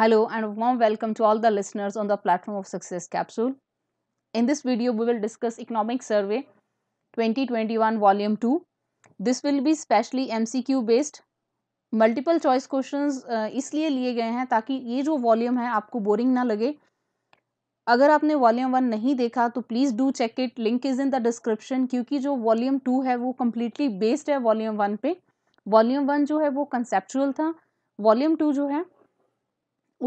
Hello and warm welcome to all the listeners on the platform of Success Capsule. In this video, we will discuss Economic Survey 2021 Volume 2. This will be specially MCQ based. Multiple choice question इसलिए लिए गए हैं ताकि ये जो volume है आपको boring ना लगे अगर आपने वॉल्यूम वन नहीं देखा तो please do check it link is in the description क्योंकि जो वॉल्यूम टू है वो कम्प्लीटली बेस्ड है वॉल्यूम वन पे वॉल्यूम वन जो है वो कंसेप्चुअल था वॉल्यूम टू जो है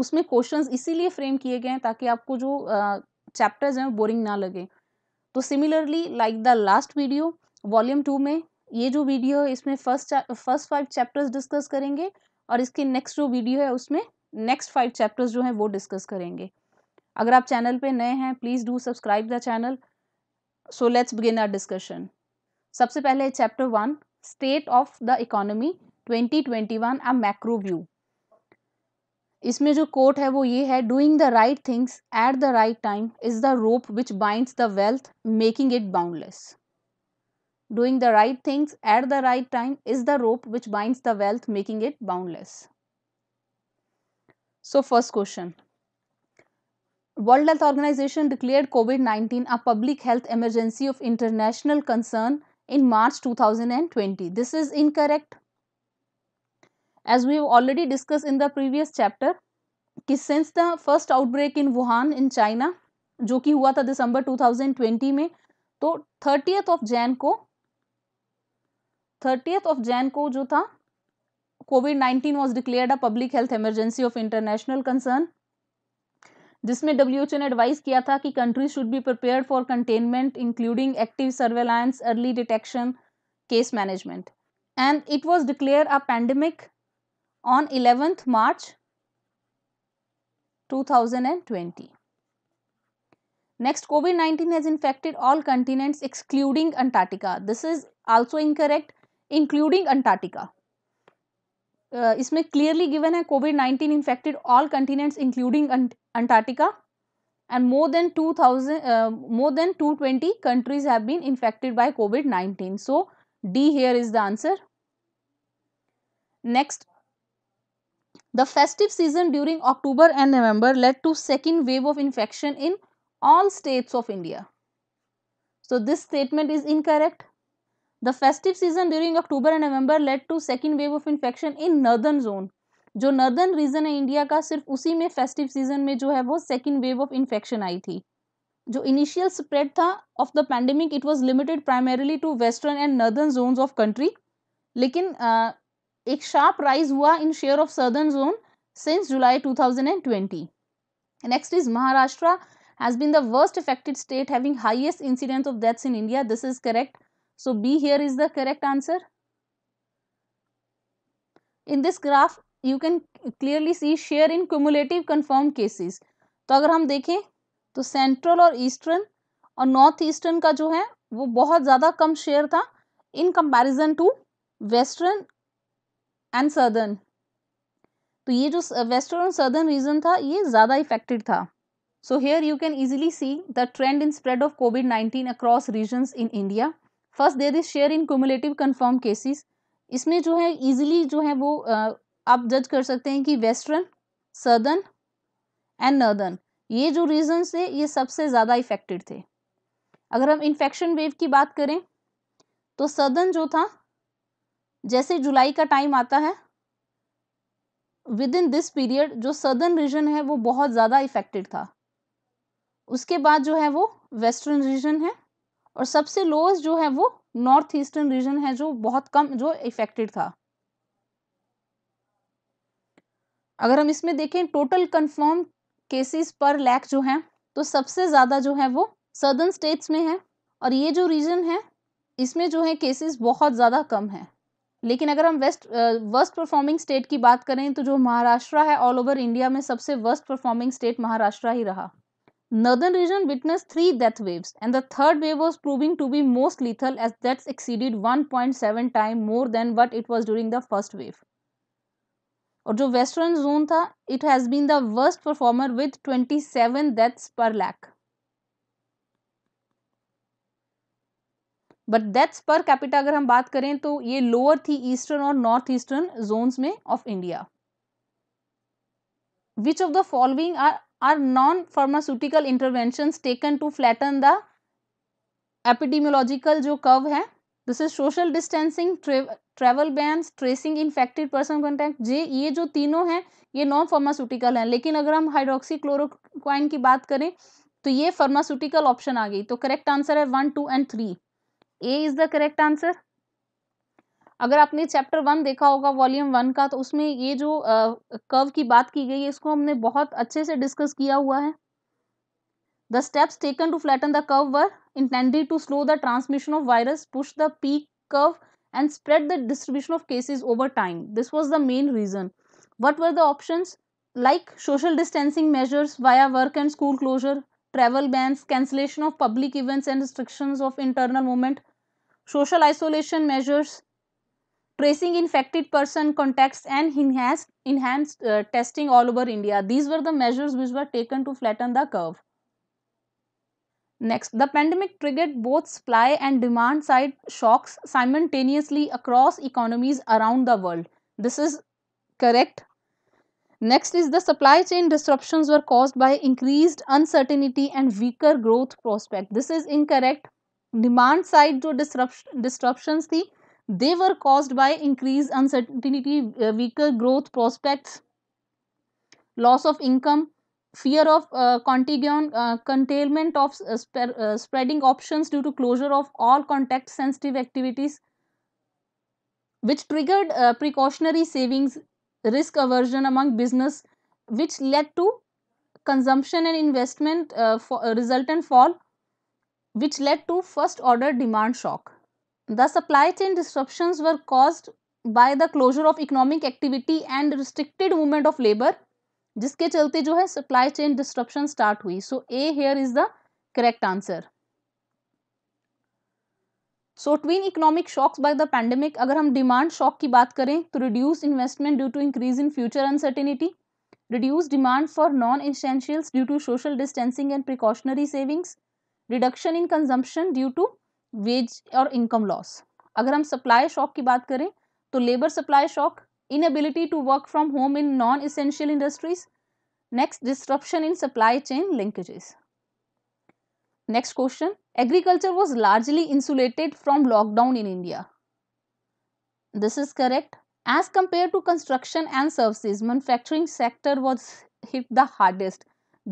उसमें क्वेश्चंस इसीलिए फ्रेम किए गए हैं ताकि आपको जो चैप्टर्स हैं बोरिंग ना लगे तो similarly like the last video volume two में ये जो वीडियो है इसमें first first five chapters discuss करेंगे और इसके नेक्स्ट जो वीडियो है उसमें नेक्स्ट फाइव चैप्टर्स जो हैं वो डिस्कस करेंगे अगर आप चैनल पे नए हैं please do subscribe the channel so let's begin our discussion सबसे पहले chapter one state of the economy 2021 one macro view इसमें जो कोट है वो ये है doing the right things at the right time is the rope which bind the wealth making it boundless doing the right things at the right time is the rope which bind the wealth making it boundless so first question world health organization declare COVID nineteen a public health emergency of international concern in March two thousand and twenty this is incorrect as we have already discussed in the previous chapter कि since the first outbreak in Wuhan in China जो कि हुआ था दिसंबर 2020 में तो thirtieth of Jain को thirtieth of Jain को जो था COVID 19 was declared a public health emergency of international concern जिसमें डब्ल्यूएचओ ने एडवाइस किया था कि country should be prepare for containment including active surveillance early detection case management and it was declare a pandemic on 11th March 2020. Next, COVID-19 has infected all continents excluding Antarctica. This is also incorrect, including Antarctica. Uh, इसमें clearly given a covid COVID-19 infected all continents including Antarctica and more than 2000 uh, more than 220 countries have been infected by COVID-19. So D here is the answer. Next, the festive season during October and November led to second wave of infection in all states of India. So this statement is incorrect. The festive season during October and November led to second wave of infection in northern zone. जो northern region है India का सिर्फ उसी में festive season में जो है वो सेकेंड वेव ऑफ इन्फेक्शन आई थी जो इनिशियल स्प्रेड था of the pandemic it was limited primarily to western and northern zones of country लेकिन एक शार्प राइज हुआ in share of southern zone since July 2020 thousand next is Maharashtra has been the worst affected state having highest incident of deaths in India this is correct so B here is the correct answer in this graph you can clearly see share in cumulative confirm cases तो अगर हम देखें तो central और eastern और north eastern का जो है वो बहुत ज़्यादा कम शेयर था in comparison to western and southern तो ये जो वेस्टर्न और सदर्न रीजन था ये ज़्यादा इफेक्टेड था so here you can easily see the trend in spread of COVID nineteen across region in India first there is share in cumulative confirm cases इसमें जो है ईजिली जो है वो आप जज कर सकते हैं कि वेस्टर्न सदर्न एंड नर्दर्न ये जो रीजन्स थे ये सबसे ज़्यादा इफेक्टेड थे अगर हम इन्फेक्शन वेव की बात करें तो सदर्न जो था जैसे जुलाई का टाइम आता है विद इन दिस पीरियड जो सदर्न रीजन है वो बहुत ज़्यादा इफेक्टेड था उसके बाद जो है वो वेस्टर्न रीजन है और सबसे लोएस्ट जो है वो नॉर्थ ईस्टर्न रीजन है जो बहुत कम जो इफेक्टेड था अगर हम इसमें देखें total confirm cases per lakh जो है तो सबसे ज़्यादा जो है वो सदर्न स्टेट्स में है और ये जो रीजन है इसमें जो है केसेस बहुत ज़्यादा कम है लेकिन अगर हम वेस्ट वर्स्ट परफॉर्मिंग स्टेट की बात करें तो जो महाराष्ट्र है ऑल ओवर इंडिया में सबसे वर्स्ट परफॉर्मिंग स्टेट महाराष्ट्र ही रहा northern region witness three death waves and the third wave was proving to be most lethal as that's exceeded one time more than what it was during the first wave और जो western zone था it has been the worst performer with twenty deaths per lakh but deaths per capita अगर हम बात करें तो ये lower थी ईस्टर्न और नॉर्थ ईस्टर्न जोन में of India which of the following are are non pharmaceutical intervention taken to flatten the epidemiological जो कव है this is social distancing travel ban tracing infected person contact जे ये जो तीनों हैं ये नॉन फार्मास्यूटिकल हैं लेकिन अगर हम हाइड्रोक्सी क्लोरोक्वाइन की बात करें तो ये फार्मास्यूटिकल ऑप्शन आ गई तो करेक्ट आंसर है one two and three A is the correct answer अगर आपने चैप्टर वन देखा होगा वॉल्यूम वन का तो उसमें ये जो कर्व की बात की गई है इसको हमने बहुत अच्छे से डिस्कस किया हुआ है the steps taken to flatten the curve were intended to slow the transmission of virus push the peak curve and spread the distribution of cases over time this was the main reason what were the option like social distancing measures via work and school closure travel bans cancellation of public events and restriction of internal movement social isolation measures, tracing infected person contacts and enhanced, enhanced uh, testing all over India. These were the measures which were taken to flatten the curve. Next, the pandemic triggered both supply and demand side shocks simultaneously across economies around the world. This is correct. Next is the supply chain disruptions were caused by increased uncertainty and weaker growth prospect. This is incorrect demand side जो disruptions the they were caused by increased uncertainty uh, weaker growth prospects loss of income fear of uh, uh containment of uh, uh, spreading options due to closure of all contact sensitive activities which triggered uh, precautionary savings risk aversion among business which led to consumption and investment uh, for resultant fall which led to first order demand shock. The supply chain disruptions were caused by the closure of economic activity and restricted movement of labor जिसके चलते जो है supply chain disruption start हुई so A here is the correct answer so twin economic shocks by the pandemic अगर हम demand shock की बात करें तो reduce investment due to increase in future uncertainty reduce demand for non essentials due to social distancing and precautionary savings reduction in consumption due to wage और income loss अगर हम supply shock की बात करें तो labour supply shock inability to work from home in non essential industries next disruption in supply chain linkages next question agriculture was largely insulated from lockdown in India this is correct as compared to construction and services manufacturing sector was hit the hardest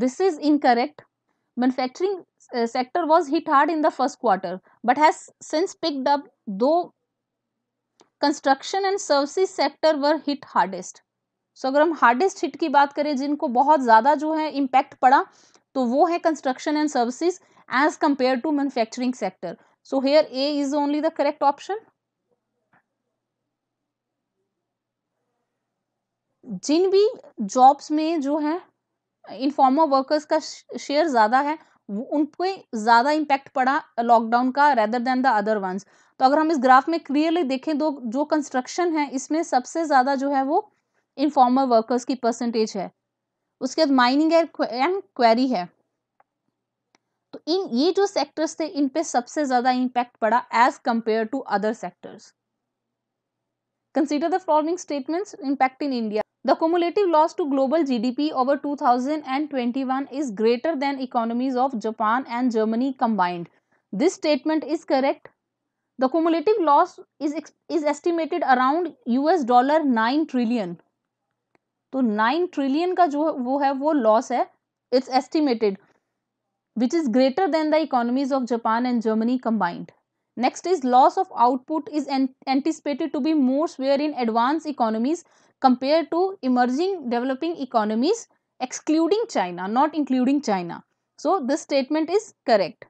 this is incorrect Manufacturing sector was hit hard in in the first quarter but has since picked up construction and services sector were hit hardest so अगर हम hardest hit की बात करें जिनको बहुत ज़्यादा जो है इम्पैक्ट पड़ा तो वो है construction and services as compare to manufacturing sector so here A is only the correct option जिन भी जॉब्स में जो है इनफॉर्मर वर्कर्स का शेयर ज़्यादा है उन पर ज़्यादा इम्पैक्ट पड़ा लॉकडाउन का rather than the other ones तो अगर हम इस ग्राफ में क्लियरली देखें तो जो कंस्ट्रक्शन है इसमें सबसे ज़्यादा जो है वो इनफॉर्मल वर्कर्स की परसेंटेज है उसके बाद माइनिंग एंड क्वेरी है तो इन ये जो सेक्टर्स थे इन पे सबसे ज़्यादा इंपैक्ट पड़ा as compare to other sectors consider the following statements impact in India The cumulative loss to global GDP over 2021 is greater than economies of Japan and Germany combined. This statement is correct. The cumulative loss is, is estimated around US dollar 9 trillion. So 9 trillion ka jo wo hai wo loss hai. It's estimated. Which is greater than the economies of Japan and Germany combined. Next is loss of output is an anticipated to be more severe in advanced economies compared to emerging developing economies excluding China, not including China. So, this statement is correct.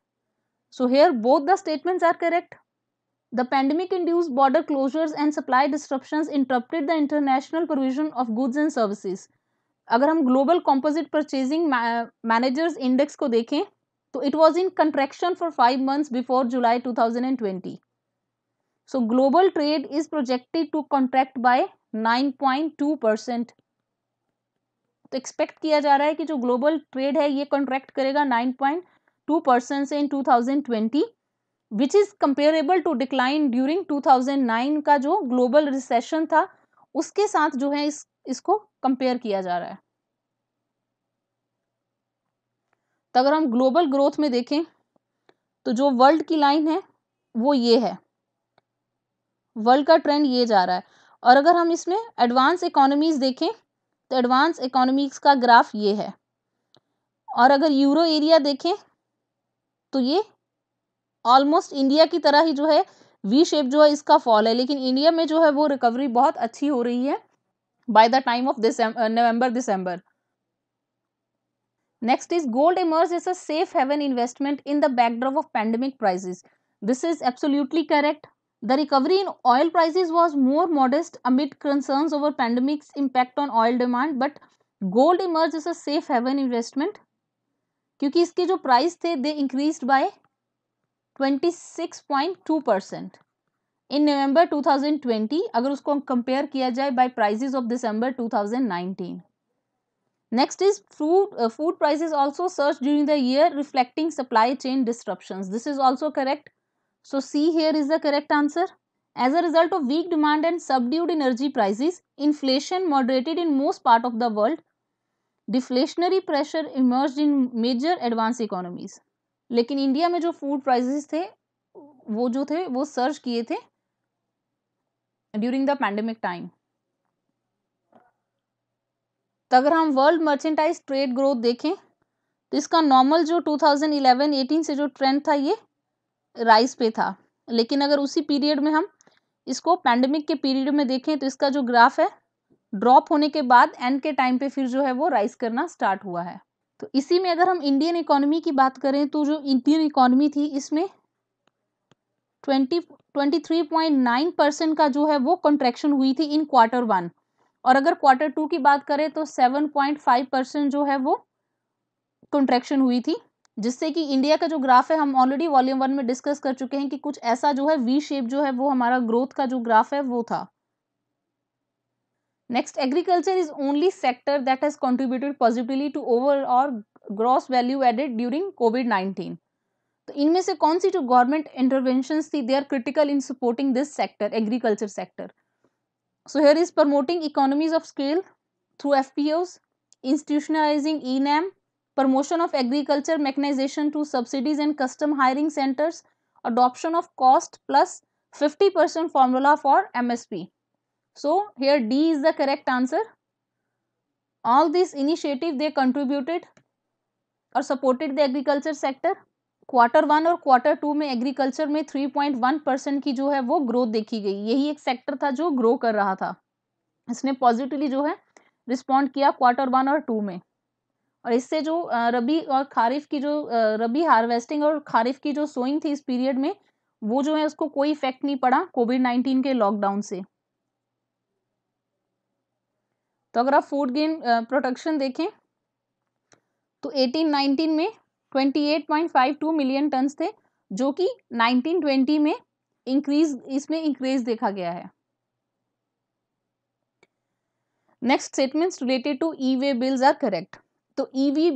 So, here both the statements are correct. The pandemic induced border closures and supply disruptions interrupted the international provision of goods and services. अगर हम composite purchasing purchasing Managers Index को देखें तो it was in contraction for five months before July 2020 so global trade is projected to contract by 9.2 percent तो expect किया जा रहा है कि जो ग्लोबल ट्रेड है ये कॉन्ट्रैक्ट करेगा 9.2 परसेंट से in 2020 which is comparable to decline during 2009 का जो ग्लोबल रिसेशन था उसके साथ जो है इस इसको कंपेयर किया जा रहा है तो अगर हम ग्लोबल ग्रोथ में देखें तो जो वर्ल्ड की लाइन है वो ये है वर्ल्ड का ट्रेंड ये जा रहा है और अगर हम इसमें एडवांस इकोनॉमीज़ देखें तो एडवांस इकोनॉमीज़ का ग्राफ ये है और अगर यूरो एरिया देखें तो ये ऑलमोस्ट इंडिया की तरह ही जो है वी शेप जो है इसका फॉल है लेकिन इंडिया में जो है वो रिकवरी बहुत अच्छी हो रही है by the time of November December next is gold emerge is a safe haven investment in the backdrop of pandemic crisis. This is absolutely correct The recovery in oil prices was more modest amid concerns over pandemic's impact on oil demand, but gold emerged as a safe haven investment क्योंकि इसके जो price थे they increased by 26.2 percent in November 2020 अगर उसको हम compare किया जाए by prices of December 2019 next is food food prices also surge during the year reflecting supply chain disruptions this is also correct So C here is the correct answer. As a result of weak demand and subdued energy prices, inflation moderated in most part of the world. Deflationary pressure emerged in major advanced economies. लेकिन India में जो food prices थे वो जो थे वो surge किए थे ड्यूरिंग द पैंडमिक टाइम तो अगर हम वर्ल्ड मर्चेंटाइज ट्रेड ग्रोथ देखें तो इसका नॉर्मल जो 2011-18 से जो ट्रेंड था ये राइस पे था लेकिन अगर उसी पीरियड में हम इसको पैंडमिक के पीरियड में देखें तो इसका जो ग्राफ है ड्रॉप होने के बाद एंड के टाइम पे फिर जो है वो राइस करना स्टार्ट हुआ है तो इसी में अगर हम इंडियन इकोनॉमी की बात करें तो जो इंडियन इकोनॉमी थी इसमें twenty twenty three point nine percent का जो है वो कंट्रेक्शन हुई थी इन क्वार्टर वन और अगर क्वार्टर टू की बात करें तो सेवन पॉइंट फाइव परसेंट जो है वो कंट्रैक्शन हुई थी जिससे कि इंडिया का जो ग्राफ है हम ऑलरेडी वॉल्यूम वन में डिस्कस कर चुके हैं कि कुछ ऐसा जो है वी शेप जो है वो हमारा ग्रोथ का जो ग्राफ है वो था agriculture is only sector that has has positively to overall gross value added during COVID 19 तो इनमें से कौन सी जो गवर्नमेंट इंटरवेंशन थी they are critical in supporting this sector agriculture sector so here is promoting economies of scale through F P Os institutionalising e NAM promotion of agriculture mechanisation to subsidies and custom hiring centres adoption of cost plus fifty percent formula for M S P so here D is the correct answer all this initiative they contributed और supported the agriculture sector quarter one और quarter to में agriculture में three point one percent की जो है वो growth देखी गई यही एक सेक्टर था जो ग्रो कर रहा था इसने पॉजिटिवली जो है रिस्पॉन्ड किया क्वार्टर वन और टू में और इससे जो रबी और खारिफ की जो रबी हार्वेस्टिंग और खारिफ की जो सोइंग थी इस पीरियड में वो जो है उसको कोई इफेक्ट नहीं पड़ा कोविड नाइन्टीन के लॉकडाउन से तो अगर आप फूड गेन प्रोडक्शन देखें तो 1819 में 28.52 मिलियन टन्स थे जो कि 1920 में इंक्रीज इसमें इंक्रीज देखा गया है next statements related to e way bills are correct तो EV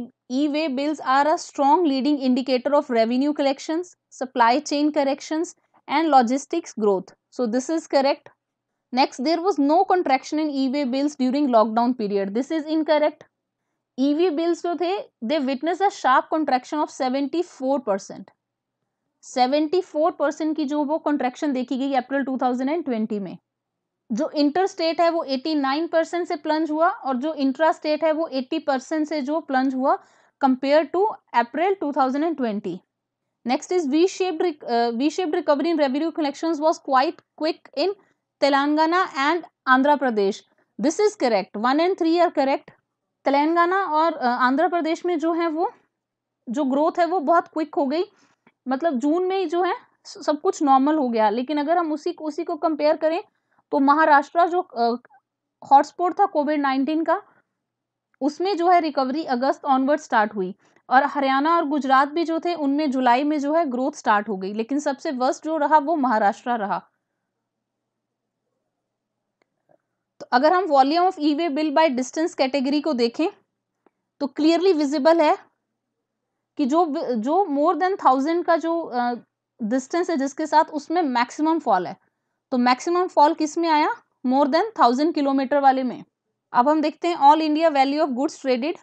e way bills are a strong leading indicator of revenue collection supply chain correction and logistics growth so this is correct next there was no contraction in e way bills during lockdown period this is incorrect e V bills जो थे they witness a sharp contraction of seventy four percent seventy four percent की जो वो contraction देखी गई April two thousand and twenty में जो inter state है वो 89 परसेंट से प्लंज हुआ और जो इंट्रा स्टेट है वो 80 परसेंट से जो प्लंज हुआ compare to April 2020 next is V shaped V shaped recovery in revenue collection was quite quick in Telangana and Andhra Pradesh this is correct one and three are correct Telangana और Andhra uh, प्रदेश में जो है वो जो ग्रोथ है वो बहुत क्विक हो गई मतलब जून में ही जो है सब कुछ नॉर्मल हो गया लेकिन अगर हम उसी उसी को कंपेयर करें तो महाराष्ट्र जो हॉटस्पॉट था कोविड नाइन्टीन का उसमें जो है रिकवरी अगस्त ऑनवर्ड स्टार्ट हुई और हरियाणा और गुजरात भी जो थे उनमें जुलाई में जो है ग्रोथ स्टार्ट हो गई लेकिन सबसे वर्स्ट जो रहा वो महाराष्ट्र रहा तो अगर हम volume of e way bill by distance category को देखें तो क्लियरली विजिबल है कि जो जो मोर देन थाउजेंड का जो डिस्टेंस है जिसके साथ उसमें मैक्सिमम फॉल है तो मैक्सिमम फॉल किस में आया मोर देन थाउजेंड किलोमीटर वाले में अब हम देखते हैं all India value of goods traded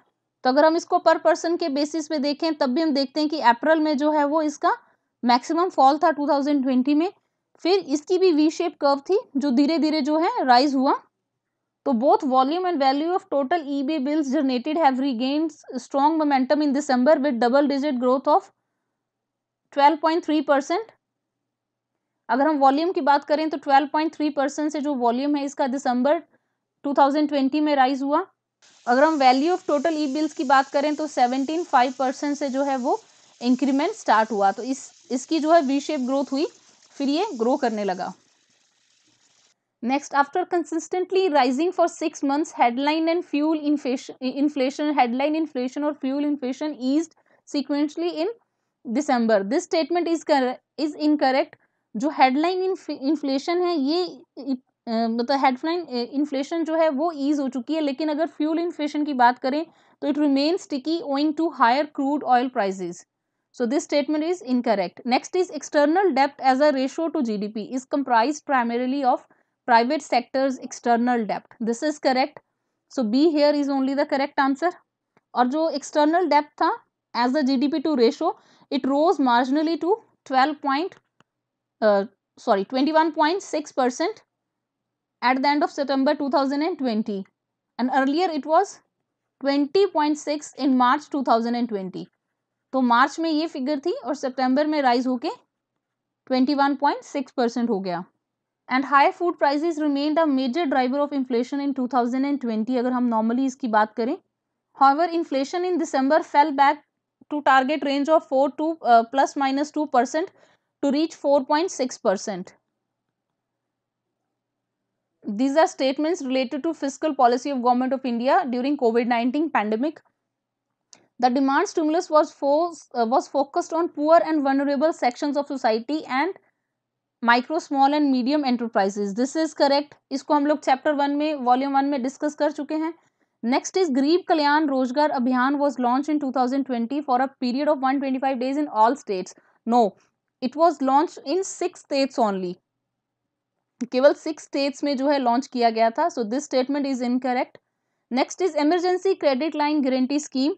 तो अगर हम इसको पर पर्सन के बेसिस पे देखें तब भी हम देखते हैं कि अप्रैल में जो है वो इसका मैक्सिमम फॉल था 2020 में फिर इसकी भी वी शेप कर्व थी जो धीरे धीरे जो है राइज हुआ तो both volume and value of total e way bills generated have regained strong momentum in December with double digit growth of 12.3 percent अगर हम वॉल्यूम की बात करें तो 12.3 परसेंट से जो वॉल्यूम है इसका दिसंबर 2020 में राइज हुआ अगर हम value of total e bills की बात करें तो 17.5 परसेंट से जो है वो इंक्रीमेंट स्टार्ट हुआ तो इस इसकी जो है वी शेप ग्रोथ हुई फिर ये ग्रो करने लगा next after consistently rising for six months headline and fuel inflation headline inflation और fuel inflation ease sequentially in December this statement is is incorrect जो हेडलाइन इन्फ्लेशन है ये मतलब हेडलाइन इन्फ्लेशन जो है वो ईज हो चुकी है लेकिन अगर फ्यूल इन्फ्लेशन की बात करें तो it remain sticky owing to hire crude oil prizes so this statement is incorrect next is external dept as a ratio two G D P is comprise primarily of private sectors external dept this is correct so be here is only the correct answer और जो external डेप्ट था as a ji D P to ratio it rose marginally to twelve point Uh, sorry 21.6 percent at the end of September 2020 and earlier it was 20.6 in March 2020. So March mein ye figure thi aur September mein rise hoke 21.6 percent ho And high food prices remained a major driver of inflation in 2020 agar hum normally iski baat kare. However, inflation in December fell back to target range of 4 to uh, plus minus 2 percent to reach 4.6%. These are statements related to fiscal policy of Government of India during COVID-19 pandemic. The demand stimulus was, uh, was focused on poor and vulnerable sections of society and micro, small and medium enterprises. This is correct. Isko hum log chapter 1 mein, volume 1 mein discuss kar chuke hain. Next is Greeb Kalyan Rojgar Abhiyan was launched in 2020 for a period of 125 days in all states. No, it was launched in six states only केवल six states में जो है launch किया गया था so this statement is incorrect next is emergency credit line guarantee scheme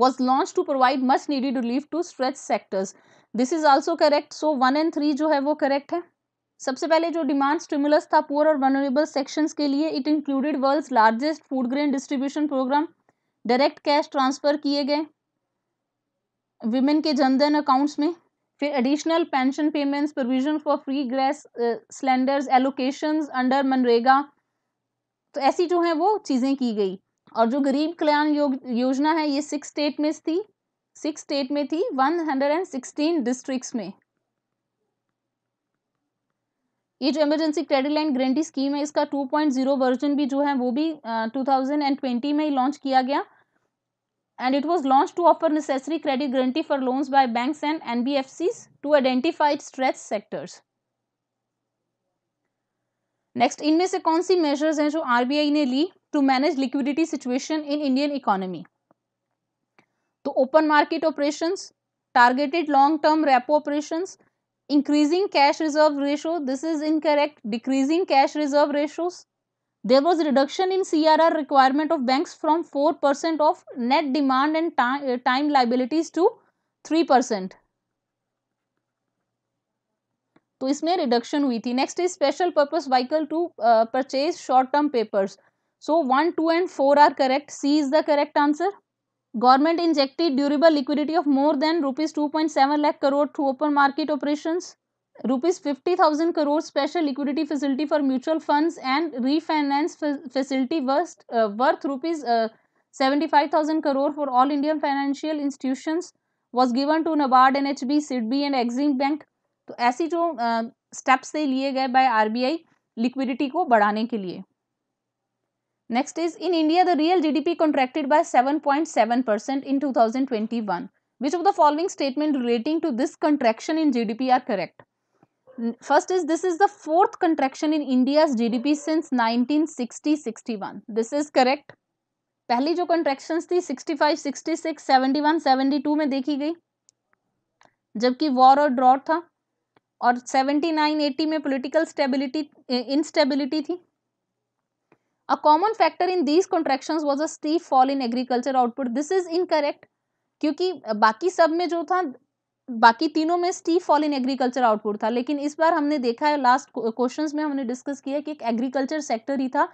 was launched to provide much to relief to stretch sectors this is also correct so one and three जो है वो correct है सबसे पहले जो demand stimulus था poor और vulnerable sections के लिए it included world largest food grain distribution programme direct cash transfer किए गए विमेन के जनधन अकाउंट्स में फिर additional pension payments provision for free gas cylinders allocation under MNREGA तो ऐसी जो है वो चीज़ें की गई और जो गरीब कल्याण योजना है ये सिक्स स्टेट में थी सिक्स स्टेट में थी one hundred and sixteen district में ये जो emergency credit line guarantee scheme है इसका टू पॉइंट जीरो वर्जन भी जो है वो भी टू थाउजेंड एंड ट्वेंटी में ही लॉन्च किया गया and it was launched to offer necessary credit guarantee for loans by banks and NBFCs to identified stress sectors. Next, इनमें से कौन सी मेजर्स हैं जो आरबीआई ने ली to manage liquidity situation in Indian economy तो open targeted long term repo operations increasing cash reserve ratio this is incorrect decreasing cash reserve ratios there was reduction in crr requirement of banks from 4% of net demand and uh, time liabilities to 3% to isme reduction hui thi next is special purpose vehicle to uh, purchase short term papers so 1 2 and 4 are correct c is the correct answer government injected durable liquidity of more than rupees 2.7 lakh crore to open market operations rupees fifty thousand crore special liquidity facility for mutual funds and refinance facility worst worth rupees seventy five thousand crore for all Indian financial institution was given to NABARD N H B SIDBI and EXIM bank तो ऐसी जो steps uh, थे लिए गए by R B I liquidity को बढ़ाने के लिए next is in India the real G D P contracted by seven point seven percent in two thousand twenty one which of the following statement relating to this contraction in G D P are correct first is this is the fourth contraction in india's gdp since 1960 61 this is correct पहली जो कंट्रेक्शंस थी 65, 66, 71, 72 में देखी गई जबकि war और drought था और 79, 80 में पॉलिटिकल स्टेबिलिटी इनस्टेबिलिटी थी a common factor in these contraction was a steep fall in agriculture output this is incorrect क्योंकि बाकी सब में जो था बाकी तीनों में steep fall in agriculture output था लेकिन इस बार हमने देखा है लास्ट क्वेश्चन में हमने डिस्कस किया कि एक एग्रीकल्चर सेक्टर ही था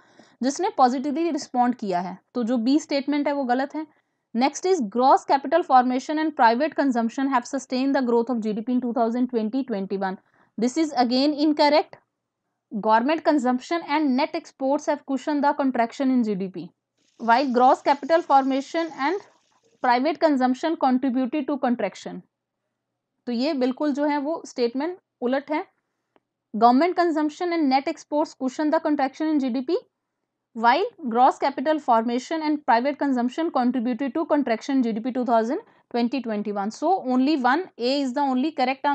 जिसने पॉजिटिवली रिस्पॉन्ड किया है तो जो बी स्टेटमेंट है वो गलत है next is gross capital formation and private consumption have sustain the growth of G D P 21 this is again incorrect government consumption and net exports have cushion the contraction in GDP while gross capital formation and private consumption contributed to contraction तो ये बिल्कुल जो है वो statement उलट है government consumption and net export cushion the contraction in GDP while gross capital formation and private consumption contributed to contraction gdp 2020-2021 so only one a is the only correct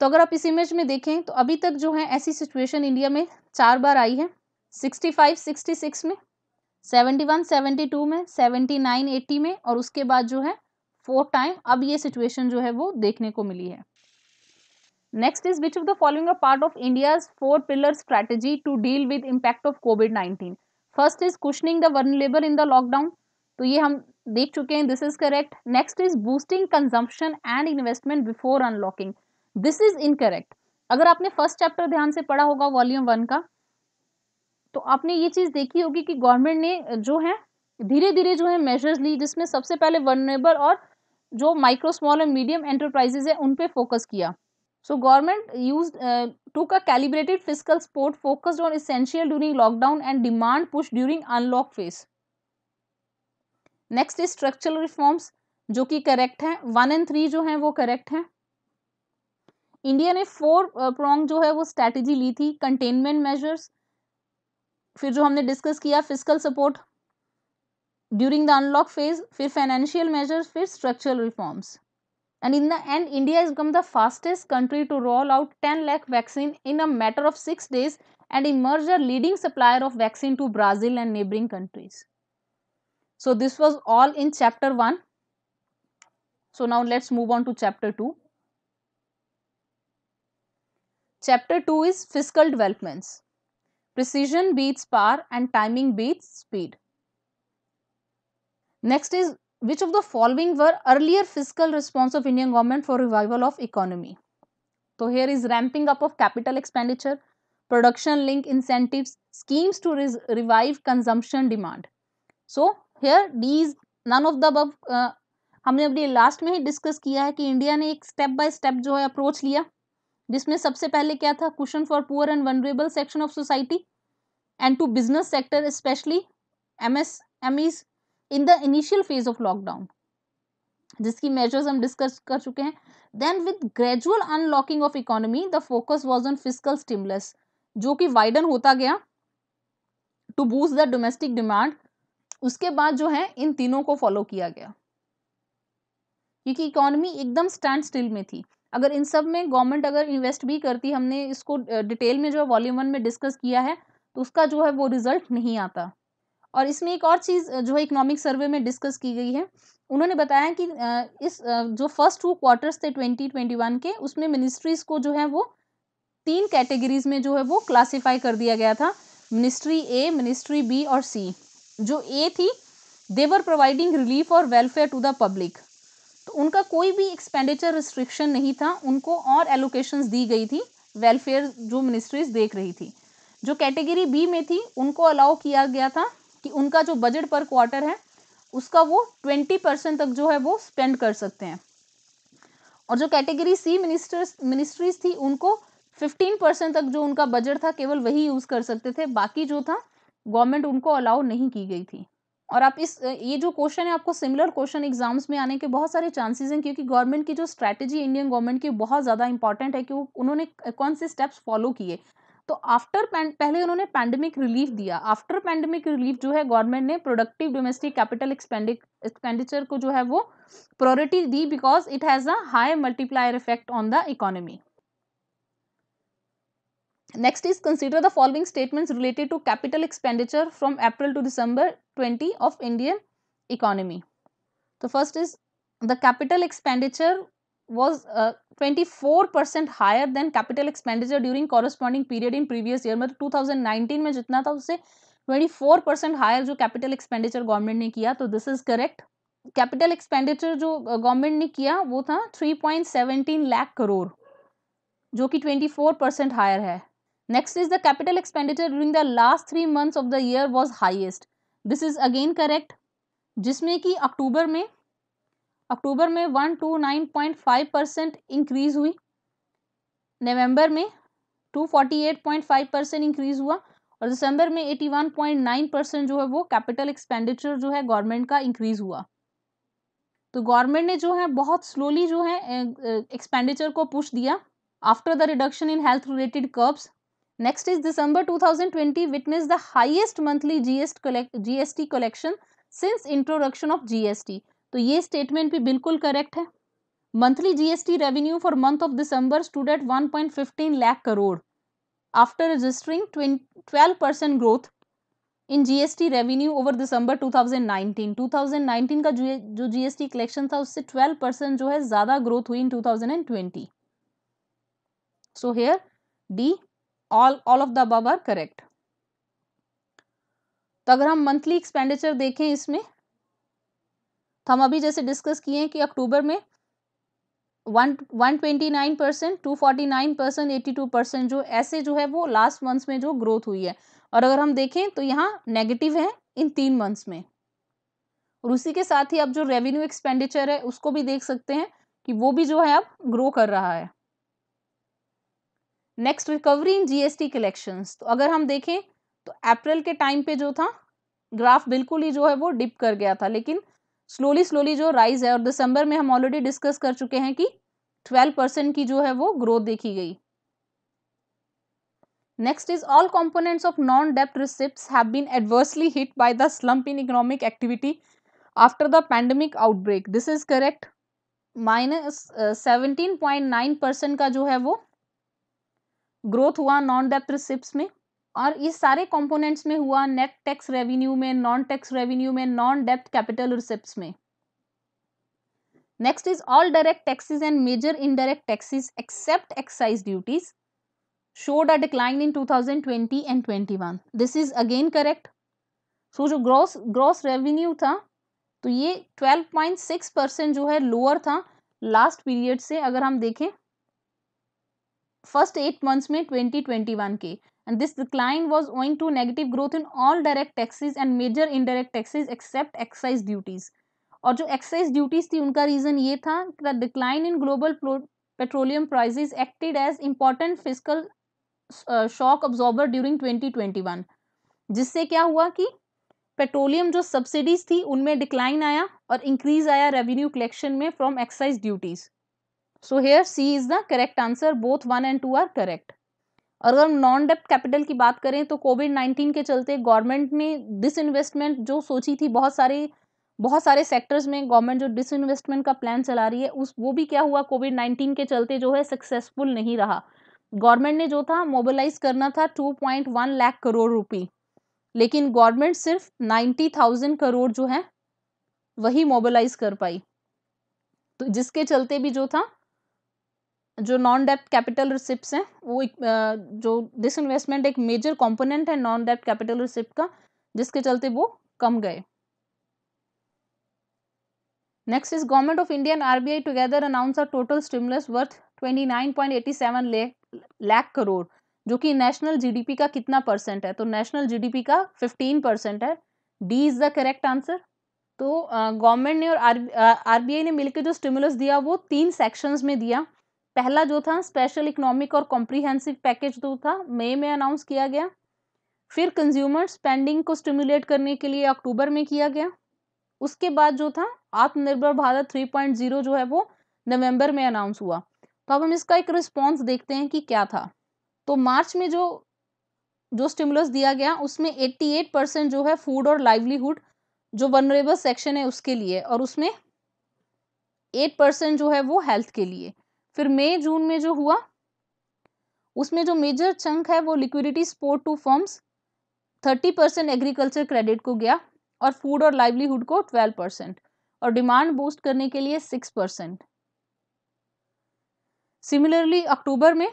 तो अगर आप इस इमेज में देखें तो अभी तक जो है ऐसी सिचुएशन इंडिया में चार बार आई है 65 66 में 71 72 में 79 80 में और उसके बाद जो है फोर्थ टाइम अब ये सिचुएशन जो है वो देखने को मिली है next is which of the following part of India four pillar strategy to deal with impact of COVID nineteen first is questioning the labour in the lockdown तो ये हम देख चुके हैं this is correct next is boosting consumption and investment before unlocking this is incorrect अगर आपने first chapter ध्यान से पढ़ा होगा वॉल्यूम वन का तो आपने ये चीज़ देखी होगी कि गवर्नमेंट ने जो है धीरे धीरे जो है मेजर्स ली जिसमें सबसे पहले वर्नेबल और जो micro small and medium enterprises है उन पे फोकस किया so government use took a calibrated physical support focused on essential during lockdown and demand push during unlock phase next is structural reforms जो कि करेक्ट हैं one and three जो हैं वो करेक्ट हैं इंडिया ने फोर प्रोंग uh, जो है वो स्ट्रैटेजी ली थी कंटेनमेंट मेजर्स फिर जो हमने डिस्कस किया physical support during the unlock phase फिर financial measures फिर structural reforms and in the end India has become the fastest country to roll out 10 lakh vaccine in a matter of 6 days and emerge a leading supplier of vaccine to Brazil and neighboring countries. So this was all in chapter 1. So now let's move on to chapter 2. Chapter 2 is fiscal developments. Precision beats power and timing beats speed. Next is which of the following were earlier fiscal response of Indian government for revival of economy? So here is ramping up of capital expenditure, production link incentives, schemes to revive consumption demand. So here these none of the above uh, हमने अपनी last में ही discuss किया है कि India ने एक step by step जो है अप्रोच लिया जिसमें सबसे पहले क्या था cushion for poor and vulnerable section of society, and to business sector especially MSMEs. In the initial phase of lockdown जिसकी मेजर्स हम डिस्कस कर चुके हैं then with gradual unlocking of economy the focus was on physical stimulus जो कि widen होता गया to boost the domestic demand उसके बाद जो है इन तीनों को फॉलो किया गया क्योंकि इकोनॉमी एकदम स्टैंड स्टिल में थी अगर इन सब में गवर्नमेंट अगर इन्वेस्ट भी करती हमने इसको डिटेल में जो है वॉल्यूम वन में डिस्कस किया है तो उसका जो है वो रिजल्ट नहीं आता और इसमें एक और चीज़ जो है इकोनॉमिक सर्वे में डिस्कस की गई है उन्होंने बताया कि इस जो फर्स्ट टू क्वार्टर्स थे ट्वेंटी ट्वेंटी वन के उसमें मिनिस्ट्रीज़ को जो है वो तीन कैटेगरीज में जो है वो क्लासीफाई कर दिया गया था मिनिस्ट्री ए मिनिस्ट्री बी और सी जो ए थी देवर प्रोवाइडिंग रिलीफ और वेलफेयर टू द पब्लिक तो उनका कोई भी एक्सपेंडिचर रिस्ट्रिक्शन नहीं था उनको और एलोकेशंस दी गई थी वेलफेयर जो मिनिस्ट्रीज देख रही थी जो कैटेगरी बी में थी उनको अलाउ किया गया था कि उनका जो बजट पर क्वार्टर है उसका वो ट्वेंटी परसेंट तक जो है वो स्पेंड कर सकते हैं और जो कैटेगरी सी मिनिस्टर्स मिनिस्ट्रीज थी उनको फिफ्टीन परसेंट तक जो उनका बजट था केवल वही यूज़ कर सकते थे बाकी जो था गवर्नमेंट उनको अलाउ नहीं की गई थी और आप इस ये जो क्वेश्चन है आपको सिमिलर क्वेश्चन एग्जाम्स में आने के बहुत सारे चांसेस हैं क्योंकि गवर्नमेंट की जो स्ट्रैटेजी इंडियन गवर्नमेंट की बहुत ज़्यादा इंपॉर्टेंट है कि वो उन्होंने कौन से स्टेप्स फॉलो किए तो आफ्टर पहले उन्होंने पैंडमिक रिलीफ दिया आफ्टर पैंडमिक रिलीफ जो है गवर्नमेंट ने प्रोडक्टिव डोमेस्टिक कैपिटल एक्सपेंडिचर को जो है वो प्रायोरिटी दी because it has high multiplier effect on the economy next is consider the following statements related to capital expenditure from April to December twenty of Indian economy तो first is the capital expenditure was was uh, 24% higher than capital expenditure during corresponding period in previous year मतलब nineteen में जितना था उससे twenty four percent higher जो capital expenditure government ने किया तो this is correct capital expenditure जो गवर्नमेंट uh, ने किया वो था three point seventeen lakh crore जो कि ट्वेंटी फोर परसेंट हायर है next is the capital expenditure during the last three months of the year was highest this is again correct जिसमें कि अक्टूबर में अक्टूबर में 129.5 परसेंट इंक्रीज हुई नवंबर में 248.5 परसेंट इंक्रीज हुआ और दिसंबर में 81.9 परसेंट जो है वो कैपिटल एक्सपेंडिचर जो है गवर्नमेंट का इंक्रीज हुआ तो गवर्नमेंट ने जो है बहुत स्लोली जो है एक्सपेंडिचर को पुश दिया after the reduction in health related curbs next is December 2020 witness the highest monthly G S collect since introduction of G S T तो ये स्टेटमेंट भी बिल्कुल करेक्ट है monthly GST revenue for month of December stood at one point fifteen lakh crore after registering twelve percent growth in GST revenue over December 2019 2019 का जो GST collection था उससे 12 percent जो है ज़्यादा ग्रोथ हुई in 2020 so here D all all of the above are correct तो अगर हम मंथली एक्सपेंडिचर देखें इसमें हम अभी जैसे डिस्कस किए हैं कि अक्टूबर में one one twenty nine percent to forty nine percent eighty two percent जो ऐसे जो है वो लास्ट मंथ्स में जो ग्रोथ हुई है और अगर हम देखें तो यहाँ नेगेटिव है इन तीन मंथ्स में और उसी के साथ ही अब जो रेवेन्यू एक्सपेंडिचर है उसको भी देख सकते हैं कि वो भी जो है अब ग्रो कर रहा है next recovery in GST collections तो अगर हम देखें तो अप्रैल के टाइम पे जो था ग्राफ बिल्कुल ही जो है वो डिप कर गया था लेकिन स्लोली स्लोली जो राइज है और दिसंबर में हम ऑलरेडी डिस्कस कर चुके हैं कि ट्वेल्व परसेंट की जो है वो ग्रोथ देखी गई next is all components of non डेप्ट receipt have been adversely hit by the slump in economic activity after the pandemic outbreak this is correct minus seventeen point nine percent का जो है वो ग्रोथ हुआ non डेप्ट receipt में और इस सारे कंपोनेंट्स में हुआ नेट टैक्स रेवेन्यू में नॉन टैक्स रेवेन्यू में नॉन डेप्ट कैपिटल रिसिप्ट में next is all direct taxes and major indirect taxes except excise duties showed a decline in 2020 and 21 this is again correct so जो gross gross revenue था तो ये 12.6 percent जो है lower था लास्ट पीरियड से अगर हम देखें फर्स्ट एट मंथ्स में 2021 के and this decline was owing to negative growth in all direct taxes and major indirect taxes except excise duties और जो एक्साइज ड्यूटीज थी उनका रीजन ये था the decline in global petroleum prices acted as important physical shock absorber during 2021 जिससे क्या हुआ कि पेट्रोलियम जो सब्सिडीज थी उनमें डिक्लाइन आया और इंक्रीज आया रेवेन्यू कलेक्शन में from excise duties so here C is the correct answer both one and two are correct और अगर हम नॉन डेप्ट कैपिटल की बात करें तो कोविड नाइन्टीन के चलते गवर्नमेंट ने डिसइन्वेस्टमेंट जो सोची थी बहुत सारी बहुत सारे सेक्टर्स में गवर्नमेंट जो डिसइन्वेस्टमेंट का प्लान चला रही है उस वो भी क्या हुआ कोविड नाइन्टीन के चलते जो है सक्सेसफुल नहीं रहा गवर्नमेंट ने जो था मोबिलाइज करना था two point one lakh crore रुपये लेकिन गवर्नमेंट सिर्फ नाइन्टी थाउजेंड करोड़ जो है वही मोबिलाइज कर पाई तो जिसके चलते भी जो था जो नॉन डेप्ट कैपिटल रिसिप्ट हैं वो एक, जो डिस इन्वेस्टमेंट एक मेजर कंपोनेंट है नॉन डेप्ट कैपिटल रिसिप्ट का जिसके चलते वो कम गए next is government of India and RBI together announce a total stimulus worth 29.87 lakh crore जो कि नेशनल जीडीपी का कितना परसेंट है तो नेशनल जीडीपी का 15 परसेंट है D is the correct answer तो गवर्नमेंट ने और आरबीआई ने मिलकर जो स्टिमुलस दिया वो तीन सेक्शंस में दिया पहला जो था स्पेशल इकोनॉमिक और कॉम्प्रिहेंसिव पैकेज जो था मई में अनाउंस किया गया फिर कंज्यूमर स्पेंडिंग को स्टिमुलेट करने के लिए अक्टूबर में किया गया उसके बाद जो था आत्मनिर्भर भारत 3.0 जो है वो नवंबर में अनाउंस हुआ तो अब हम इसका एक रिस्पॉन्स देखते हैं कि क्या था तो मार्च में जो जो स्टिमुलस दिया गया उसमें 88 परसेंट जो है फूड और लाइवलीहुड जो वनरेबल सेक्शन है उसके लिए और उसमें एट परसेंट जो है वो हेल्थ के लिए फिर मई जून में जो हुआ उसमें जो मेजर चंक है वो liquidity support to forms thirty percent agriculture credit को गया और फूड और लाइवलीहुड को ट्वेल्व परसेंट और डिमांड बूस्ट करने के लिए सिक्स परसेंट सिमिलरली अक्टूबर में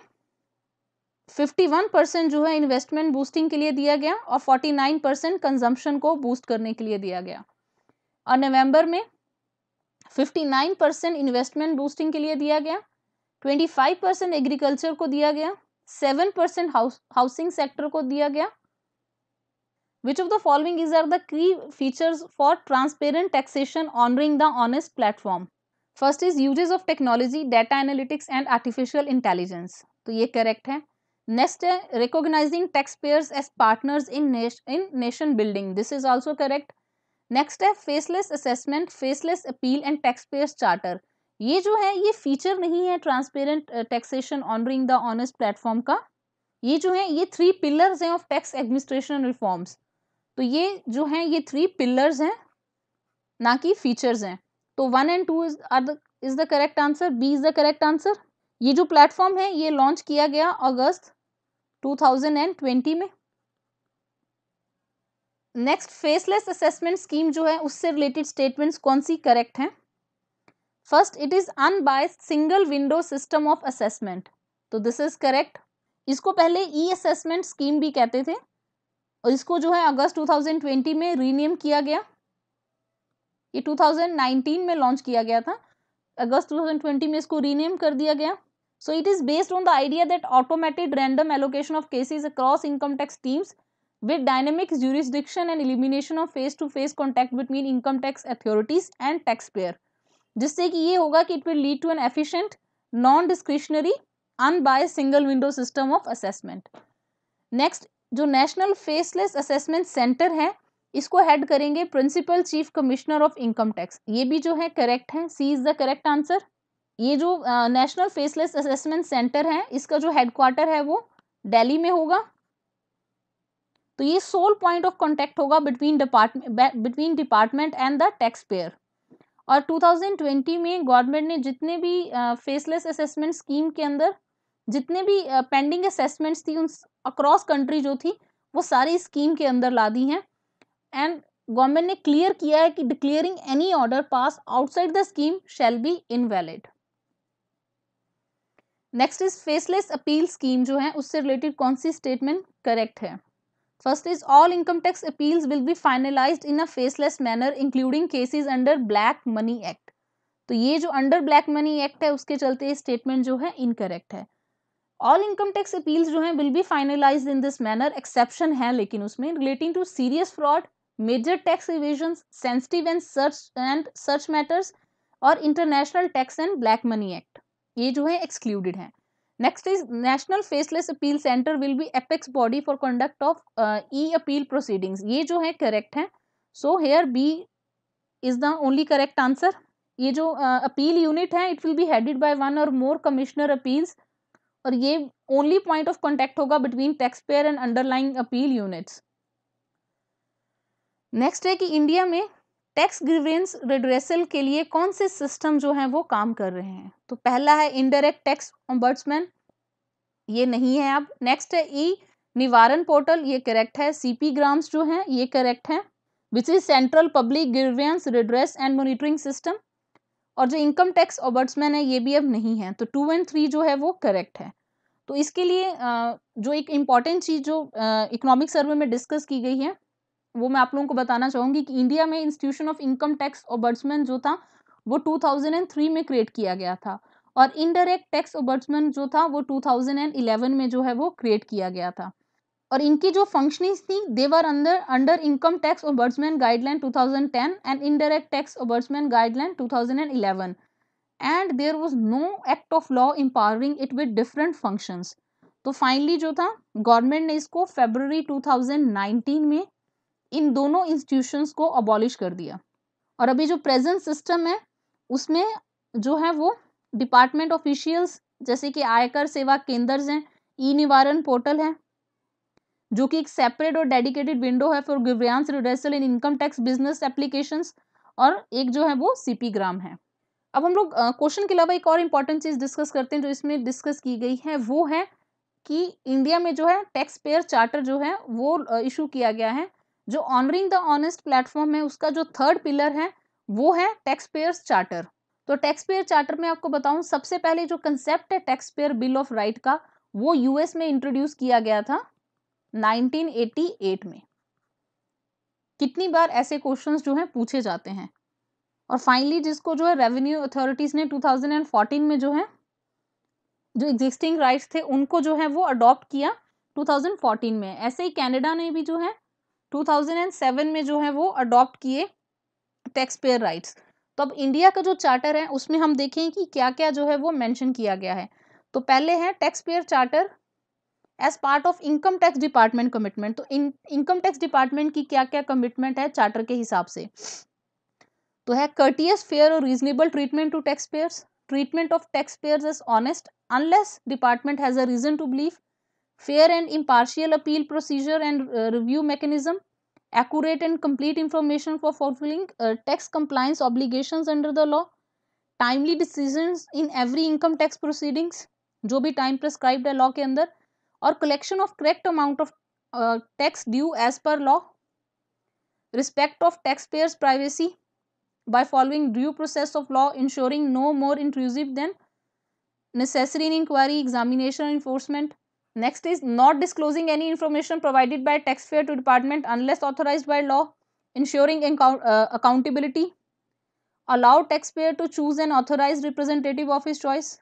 51 परसेंट जो है इन्वेस्टमेंट बूस्टिंग के लिए दिया गया और 49 परसेंट कंजम्पशन को बूस्ट करने के लिए दिया गया और नवंबर में नाइन परसेंट इन्वेस्टमेंट बूस्टिंग के लिए दिया गया ट्वेंटी फाइव परसेंट एग्रीकल्चर को दिया गया सेवन परसेंट हाउसिंग सेक्टर को दिया गया which of the following is are the key features for transparent taxation honouring the honest platform first is usages of technology data analytics and artificial intelligence तो ये correct है next है recognising tax payers as partners in in nation building this is also correct next है faceless assessment faceless appeal and tax payers charter ये जो है ये feature नहीं है transparent taxation honouring the honest platform का ये जो है ये थ्री पिलर्स हैं ऑफ टैक्स एडमिनिस्ट्रेशन रिफॉर्म्स तो ये जो है ये थ्री पिलर्स हैं ना कि फीचर्स हैं तो one and two is are the is the correct answer B is the correct answer ये जो प्लेटफॉर्म है ये लॉन्च किया गया अगस्त 2020 में नेक्स्ट फेसलेस असेसमेंट स्कीम जो है उससे रिलेटेड स्टेटमेंट्स कौन सी करेक्ट हैं first it is unbiased single window system of assessment तो दिस इज करेक्ट इसको पहले ई असेसमेंट स्कीम भी कहते थे और इसको जो है अगस्त 2020 में रीनेम किया गया ये 2019 में लॉन्च किया गया था अगस्त 2020 में इसको रीनेम कर दिया गया so it is based on the idea that automatic random allocation of cases across income tax teams with dynamic jurisdiction and elimination of face to face contact between income tax authorities and tax payer जिससे कि ये होगा कि it will lead to an efficient non discretionary unbiased single window system of assessment next जो national faceless assessment centre है इसको head करेंगे principal chief commissioner of income tax ये भी जो है करेक्ट है C is the correct answer ये जो नेशनल फेसलेस असेसमेंट सेंटर है इसका जो हेडक्वार्टर है वो दिल्ली में होगा तो ये सोल पॉइंट ऑफ कॉन्टेक्ट होगा between department between department and the tax payer और 2020 में गवर्नमेंट ने जितने भी फेसलेस असेसमेंट स्कीम के अंदर जितने भी पेंडिंग असेसमेंट्स थी उन अक्रॉस कंट्री जो थी वो सारी स्कीम के अंदर ला दी हैं एंड गवर्नमेंट ने क्लियर किया है कि declaring any order pass outside the scheme shall be invalid next is faceless appeal scheme जो है उससे रिलेटेड कौन सी स्टेटमेंट करेक्ट है First is all income tax appeals will be finalized in a faceless manner including cases under Black Money Act. तो ये जो under black money act है उसके चलते ये स्टेटमेंट जो है इनकरेक्ट है ऑल इनकम टैक्स अपील्स जो हैं will be finalise in this manner exception है लेकिन उसमें relating to serious fraud major tax evasion sensitive and search and search matters और international tax and black money act ये जो है एक्सक्लूडेड हैं next is national faceless appeal centre will be apex body for conduct of E appeal proceedings ये जो है correct है so here B is the only correct answer ये जो अपील uh, यूनिट है it will be headed by one और more commissioner appeals और ये ओनली पॉइंट ऑफ कॉन्टेक्ट होगा between tax payer and underlying appeal units next है कि India में टैक्स ग्रीवेंस रिड्रेसल के लिए कौन से सिस्टम जो हैं वो काम कर रहे हैं तो पहला है इनडायरेक्ट टैक्स ऑम्बर्ट्समैन ये नहीं है अब नेक्स्ट है ई निवारण पोर्टल ये करेक्ट है सीपी ग्राम्स जो हैं ये करेक्ट है which is central public grievance redress and monitoring system और जो इनकम टैक्स ऑबर्ट्समैन है ये भी अब नहीं है तो टू एंड थ्री जो है वो करेक्ट है तो इसके लिए जो एक इम्पॉर्टेंट चीज़ जो इकोनॉमिक सर्वे में डिस्कस की गई है वो मैं आप लोगों को बताना चाहूंगी कि इंडिया में institution of income tax ombudsman जो था वो 2003 में क्रिएट किया गया था और इनडायरेक्ट टैक्स ओबर्समैन जो था वो 2011 में जो है वो क्रिएट किया गया था और इनकी जो फंक्शनिंग थी देवर अंदर under income tax ombudsman guideline two and indirect tax ombudsman guideline two and there was no act of law empowering it with different functions तो फाइनली जो था गवर्नमेंट ने इसको फेबररी 2019 में इन दोनों इंस्टीट्यूशंस को अबॉलिश कर दिया और अभी जो प्रेजेंट सिस्टम है उसमें जो है वो डिपार्टमेंट ऑफिशियल्स जैसे कि आयकर सेवा केंद्र हैं ई निवारण पोर्टल है जो कि एक सेपरेट और डेडिकेटेड विंडो है for grievance redressal in income tax business application और एक जो है वो सीपी ग्राम है अब हम लोग क्वेश्चन के अलावा एक और इम्पॉर्टेंट चीज़ डिस्कस करते हैं जो इसमें डिस्कस की गई है वो है कि इंडिया में जो है टैक्स पेयर चार्टर जो है वो इशू किया गया है जो ऑनरिंग द ऑनेस्ट प्लेटफॉर्म है उसका जो थर्ड पिलर है वो है टैक्स पेयर्स चार्टर तो टैक्स पेयर चार्टर में आपको बताऊं सबसे पहले जो कंसेप्ट है tax payer bill of right का वो यूएस में इंट्रोड्यूस किया गया था 1988 में कितनी बार ऐसे क्वेश्चंस जो हैं पूछे जाते हैं और फाइनली जिसको जो है रेवेन्यू अथॉरिटीज़ ने 2014 में जो है जो एग्जिस्टिंग राइट्स थे उनको जो है वो अडॉप्ट किया 2014 में ऐसे ही कैनेडा ने भी जो है 2007 में जो है वो अडॉप्ट किए टैक्स पेयर राइट्स तो अब इंडिया का जो चार्टर है उसमें हम देखें कि क्या क्या जो है वो मेंशन किया गया है तो पहले तो है tax payer charter as part of income tax department commitment तो इनकम टैक्स डिपार्टमेंट की क्या क्या कमिटमेंट है चार्टर के हिसाब से तो है कर्टियस फेयर और reasonable treatment to tax payer treatment of tax payer is honest unless department has a reason to believe fair and impartial appeal procedure and uh, review mechanism, accurate and complete information for fulfilling uh, tax compliance obligations under the law, timely decisions in every income tax proceedings, जो भी prescribed prescribed है law के अंदर और collection of correct amount of tax due as per respect of taxpayers privacy by following due process of law ensuring no more intrusive than necessary in inquiry examination enforcement next is not disclosing any information provided by taxpayer to department unless authorise by law ensuring accountability allow taxpayer to choose an authorise representative of his choice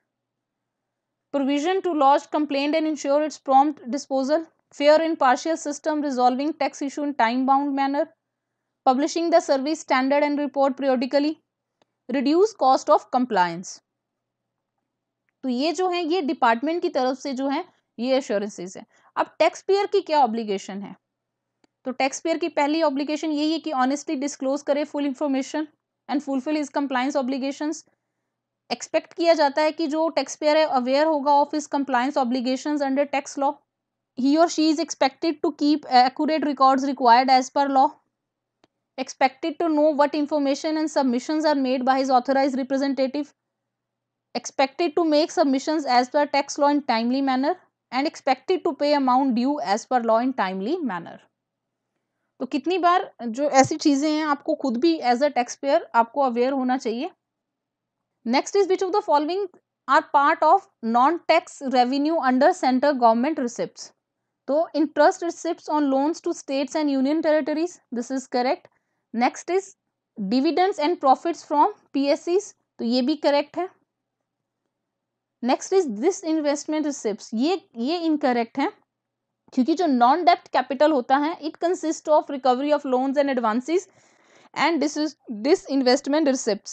provision to lodge complain and ensure its prompt disposal fair impartial system resolving tax issue in time bound manner publishing the service standard and report periodically reduce cost of compliance तो ये जो है ये department की तरफ से जो है ये एश्योरेंसेज है अब टैक्स पेयर की क्या ऑब्लिगेशन है तो टैक्स पेयर की पहली ऑब्लिगेशन यही है कि ऑनेस्टली डिस्क्लोज करे full information and fulfil his compliance obligation expect किया जाता है कि जो टैक्स पेयर है अवेयर होगा of his compliance obligations under tax law he और she is expected to keep accurate record required as per law expected to know what information and submission are made by his authorise representative expected to make submission as per tax law in timely manner and expected to pay amount due as per law in timely manner तो कितनी बार जो ऐसी चीज़ें हैं आपको खुद भी as a taxpayer आपको अवेयर होना चाहिए next is which of the following are part of non tax revenue under centre government receipt तो interest receipt on loans to states and union territories this is correct next is dividends and profits from पीएससीज तो ये भी correct है next is disinvestment receipt ये ये incorrect है क्योंकि जो नॉन डेप्ट कैपिटल होता है it consist of recovery of loans and advances and this is disinvestment receipt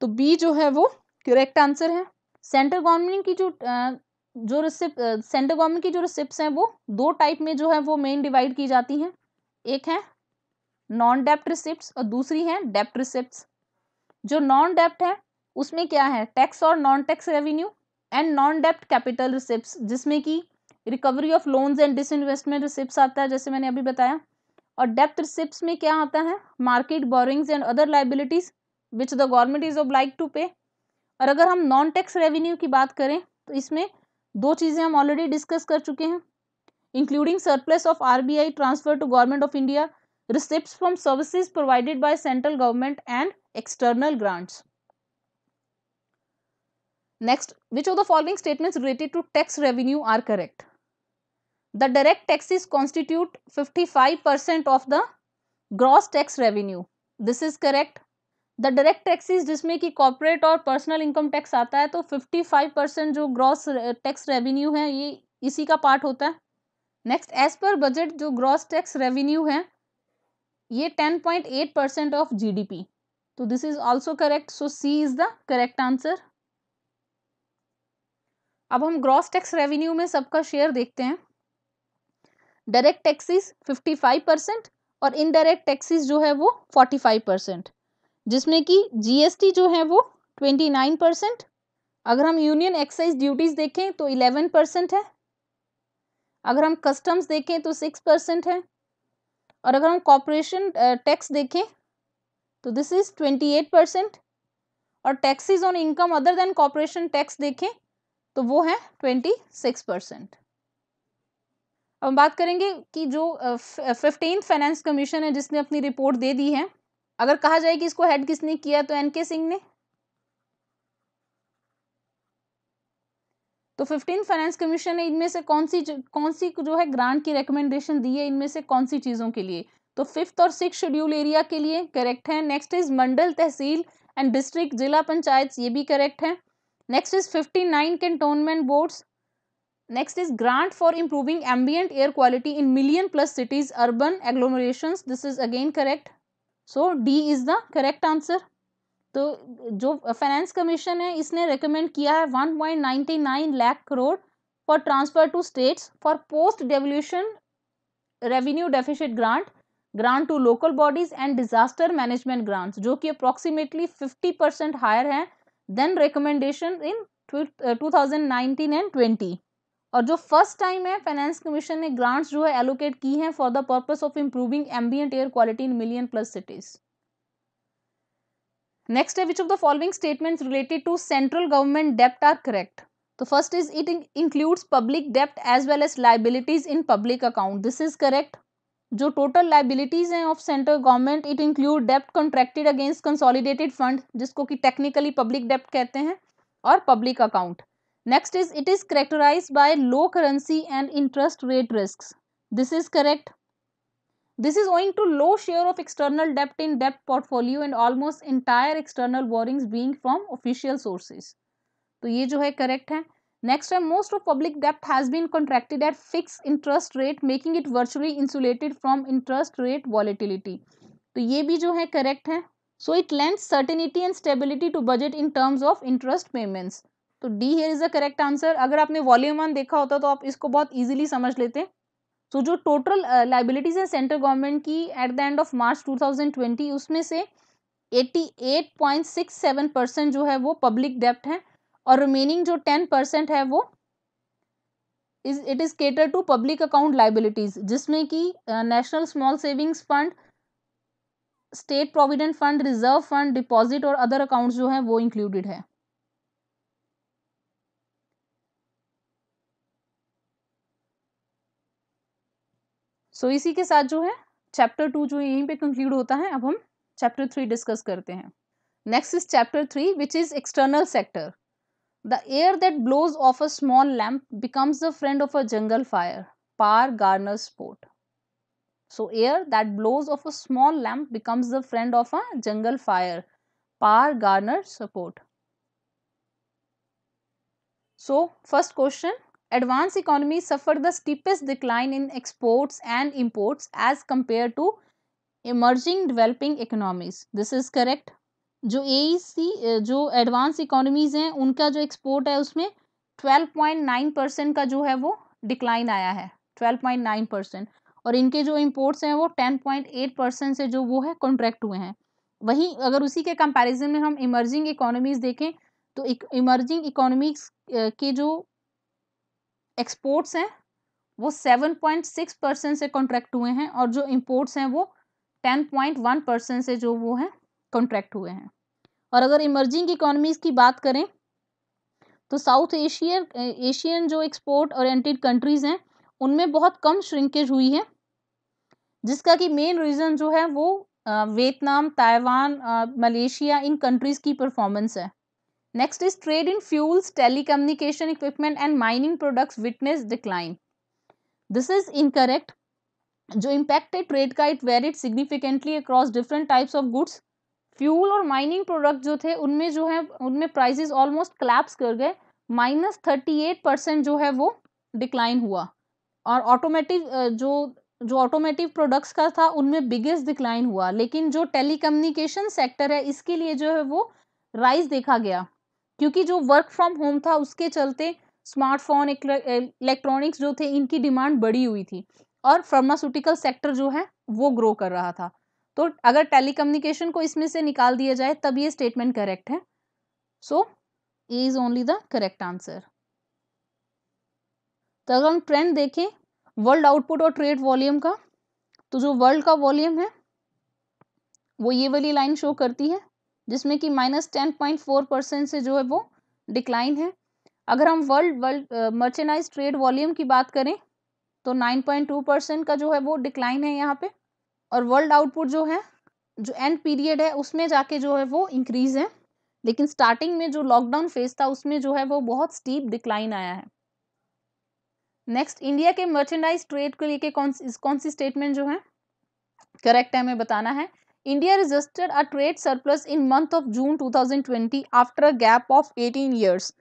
तो बी जो है वो करेक्ट आंसर है सेंट्रल गवर्नमेंट की जो जो रिसिप्ट सेंट्रल गवर्नमेंट की जो रिसिप्ट हैं वो दो टाइप में जो है वो मेन डिवाइड की जाती हैं एक है नॉन डेप्ट रिसिप्ट और दूसरी है डेप्ट रिसिप्ट जो नॉन डेप्ट है उसमें क्या है टैक्स और non tax revenue and non डेप्ट कैपिटल रिसिप्ट जिसमें कि recovery of loans and disinvestment receipt आता है जैसे मैंने अभी बताया और डेप्थ रिसिप्ट में क्या आता है market borrowings and other liabilities which the government is like to pay और अगर हम नॉन टैक्स रेवेन्यू की बात करें तो इसमें दो चीज़ें हम ऑलरेडी डिस्कस कर चुके हैं including surplus of R B I transfer to government of India receipt from services provided by central government and external grants next which which the following following related to tax revenue are correct the direct direct fifty five percent of the gross tax revenue this is correct the direct taxes जिसमें कि corporate और personal income tax आता है तो 55 percent जो gross tax revenue है ये इसी का पार्ट होता है नेक्स्ट एज पर बजट जो ग्रॉस टैक्स रेवेन्यू है ये 10.8 परसेंट ऑफ जीडीपी तो this is also correct so C is the correct answer अब हम ग्रॉस टैक्स रेवेन्यू में सबका शेयर देखते हैं डायरेक्ट टैक्सेस 55 परसेंट और इनडायरेक्ट टैक्सेस जो है वो 45 परसेंट जिसमें कि जीएसटी जो है वो 29 परसेंट अगर हम यूनियन एक्साइज ड्यूटीज देखें तो 11 परसेंट है अगर हम कस्टम्स देखें तो 6 परसेंट है और अगर हम कॉरपोरेशन टैक्स देखें तो दिस इज़ ट्वेंटी परसेंट और taxes on income other than corporation tax देखें तो वो है ट्वेंटी सिक्स परसेंट अब हम बात करेंगे कि जो फिफ्टीन फाइनेंस कमीशन है जिसने अपनी रिपोर्ट दे दी है अगर कहा जाए कि इसको हेड किसने किया तो एन के सिंह ने तो फिफ्टीन फाइनेंस कमीशन ने इनमें से कौन सी कौन सी जो है ग्रांट की रिकमेंडेशन दी है इनमें से कौन सी चीज़ों के लिए तो फिफ्थ और सिक्स शेड्यूल एरिया के लिए करेक्ट है next is mandal tehsil and district zila panchayat ये भी करेक्ट है next is 59 cantonment boards next is grant for improving ambient air quality in million plus cities urban agglomerations this is again correct so d is the correct answer तो जो finance commission है इसने recommend किया है 1.99 lakh crore for transfer to states for post devolution revenue deficit grant grant to local bodies and disaster management grants जो कि approximately 50 percent higher हैं than recommendation in 2019 and 20 और जो फर्स्ट टाइम है फाइनेंस कमीशन ने ग्रांट्स जो है एलोकेट की हैं for the purpose of improving ambient air quality in million plus cities next है which of the following statements related to central government डेप्ट आर करेक्ट तो first is it includes public डेप्ट as well as liabilities in public account this is correct जो total liabilities हैं of central government it include डेप्ट contracted against consolidated fund जिसको कि technically public डेप्ट कहते हैं और public account next is it is characterise by low currency and interest rate risk this is correct this is owing to low share of external dept in dept portfolio and almost entire external borings being from official sources तो ये जो है correct है Next time, most of public debt has been contracted at fixed interest rate, making it virtually insulated from interest rate volatility. तो ये भी जो है करेक्ट है so it lend certainty and stability to budget in terms of interest payments तो D here is the correct answer अगर आपने volume one देखा होता तो आप इसको बहुत ईजिली समझ लेते सो जो टोटल लाइबिलिटीज है सेंट्रल गवर्नमेंट की at the end of March 2020 उसमें से 88.67 परसेंट जो है वो पब्लिक डेप्ट है और रिमेनिंग जो टेन परसेंट है वो is it is cater to public account liabilities जिसमें कि national small savings fund state provident fund reserve fund deposit और अदर अकाउंट्स जो हैं वो इंक्लूडेड है सो so, इसी के साथ जो है चैप्टर टू जो यहीं पे कंक्लूड होता है अब हम चैप्टर थ्री डिस्कस करते हैं next is chapter three which is external sector The air that blows off a small lamp becomes the friend of a jungle fire. Par Garner's support. So, air that blows off a small lamp becomes the friend of a jungle fire. Par Garner's support. So, first question advanced economies suffered the steepest decline in exports and imports as compared to emerging developing economies. This is correct. जो A e जो advance economies हैं उनका जो export है उसमें twelve point nine percent का जो है वो डिक्लाइन आया है ट्वेल्व पॉइंट नाइन परसेंट और इनके जो इम्पोर्ट्स हैं वो टेन पॉइंट एट परसेंट से जो वो है कॉन्ट्रैक्ट हुए हैं वहीं अगर उसी के कंपैरिजन में हम इमर्जिंग इकोनॉमीज़ देखें तो इमर्जिंग इकोनॉमीज के जो एक्सपोर्ट्स हैं वो सेवन पॉइंट सिक्स परसेंट से कॉन्ट्रैक्ट हुए हैं और जो इम्पोर्ट्स हैं वो टेन पॉइंट वन परसेंट से जो वो हैं कॉन्ट्रैक्ट हुए हैं और अगर इमर्जिंग इकोनॉमीज़ की बात करें तो साउथ एशियन एशियन जो एक्सपोर्ट ओरिएंटेड कंट्रीज़ हैं उनमें बहुत कम श्रिंकेज हुई है जिसका कि मेन रीज़न जो है वो वियतनाम ताइवान मलेशिया इन कंट्रीज़ की परफॉर्मेंस है next is trade in fuels telecommunication equipment and mining products witness decline this is incorrect जो इम्पैक्ट है ट्रेड का it varied significantly across different types of goods fuel और mining product जो थे उनमें जो है उनमें प्राइजेस ऑलमोस्ट क्लैप्स कर गए माइनस थर्टी एट परसेंट जो है वो डिक्लाइन हुआ और ऑटोमेटिव जो जो ऑटोमेटिव प्रोडक्ट्स का था उनमें बिगेस्ट डिक्लाइन हुआ लेकिन जो टेलीकम्युनिकेशन सेक्टर है इसके लिए जो है वो राइज देखा गया क्योंकि जो वर्क फ्रॉम होम था उसके चलते स्मार्टफोन इलेक्ट्रॉनिक्स जो थे इनकी डिमांड बढ़ी हुई थी और फार्मास्यूटिकल सेक्टर जो है वो ग्रो कर रहा था तो अगर टेलीकम्युनिकेशन को इसमें से निकाल दिया जाए तब ये स्टेटमेंट करेक्ट है so A is only the correct answer तो अगर हम ट्रेंड देखें वर्ल्ड आउटपुट और ट्रेड वॉल्यूम का तो जो वर्ल्ड का वॉल्यूम है वो ये वाली लाइन शो करती है जिसमें कि minus ten point four percent से जो है वो डिक्लाइन है अगर हम world world merchandise trade volume की बात करें तो नाइन पॉइंट टू परसेंट का जो है वो डिक्लाइन है यहाँ पे और वर्ल्ड आउटपुट जो है जो एंड पीरियड है उसमें जाके जो है वो इंक्रीज है लेकिन स्टार्टिंग में जो लॉकडाउन फेज था उसमें जो है वो बहुत स्टीप डिक्लाइन आया है नेक्स्ट इंडिया के मर्चेंडाइज ट्रेड को लेके कौन कौन सी स्टेटमेंट जो है करेक्ट है हमें बताना है India registered a trade surplus in month of June 2020 after a gap of 18 years.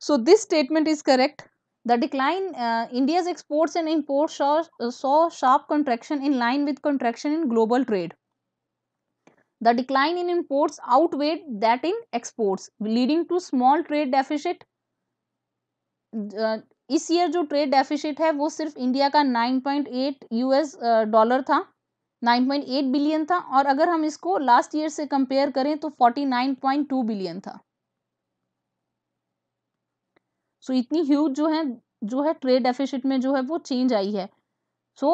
So this statement is correct The decline uh, India's exports and imports saw, saw sharp contraction in line with contraction in global trade. The decline in imports outweighed that in exports, leading to small trade deficit. Uh, इस year जो trade deficit है वो सिर्फ India का 9.8 US dollar था 9.8 billion था और अगर हम इसको लास्ट ईयर से कंपेयर करें तो 49.2 बिलियन था सो so, इतनी ह्यूज जो है जो है ट्रेड डेफिसिट में जो है वो चेंज आई है so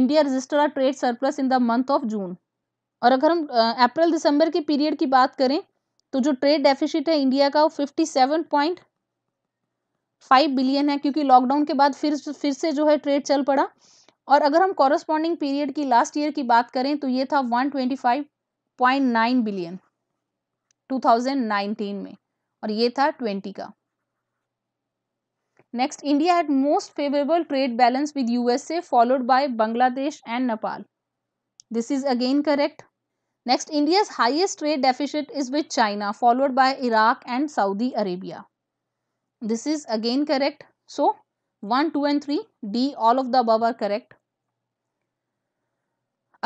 India register a trade surplus in the month of June और अगर हम अप्रैल दिसंबर के पीरियड की बात करें तो जो ट्रेड डेफिसिट है इंडिया का वो fifty seven point five billion है क्योंकि लॉकडाउन के बाद फिर फिर से जो है ट्रेड चल पड़ा और अगर हम कॉरस्पॉन्डिंग पीरियड की लास्ट ईयर की बात करें तो ये था one twenty five point nine billion two thousand nineteen में और ये था ट्वेंटी का next India had most favourable trade balance with USA followed by Bangladesh and Nepal this is again correct next India highest trade deficit is with China followed by Iraq and Saudi Arabia this is again correct so one two and three D all of the अब are correct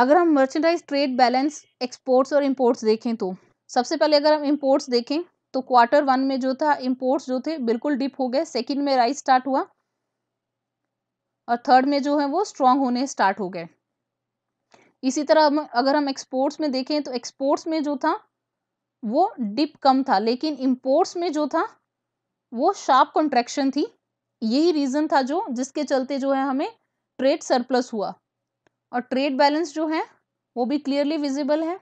अगर हम merchandise trade balance exports और imports देखें तो सबसे पहले अगर हम इम्पोर्ट्स देखें तो क्वार्टर वन में जो था इम्पोर्ट्स जो थे बिल्कुल डिप हो गए सेकेंड में राइज स्टार्ट हुआ और थर्ड में जो है वो स्ट्रांग होने स्टार्ट हो गए इसी तरह हम अगर हम एक्सपोर्ट्स में देखें तो एक्सपोर्ट्स में जो था वो डिप कम था लेकिन इम्पोर्ट्स में जो था वो शार्प कॉन्ट्रैक्शन थी यही रीज़न था जो जिसके चलते जो है हमें ट्रेड सरप्लस हुआ और ट्रेड बैलेंस जो है वो भी क्लियरली विजिबल है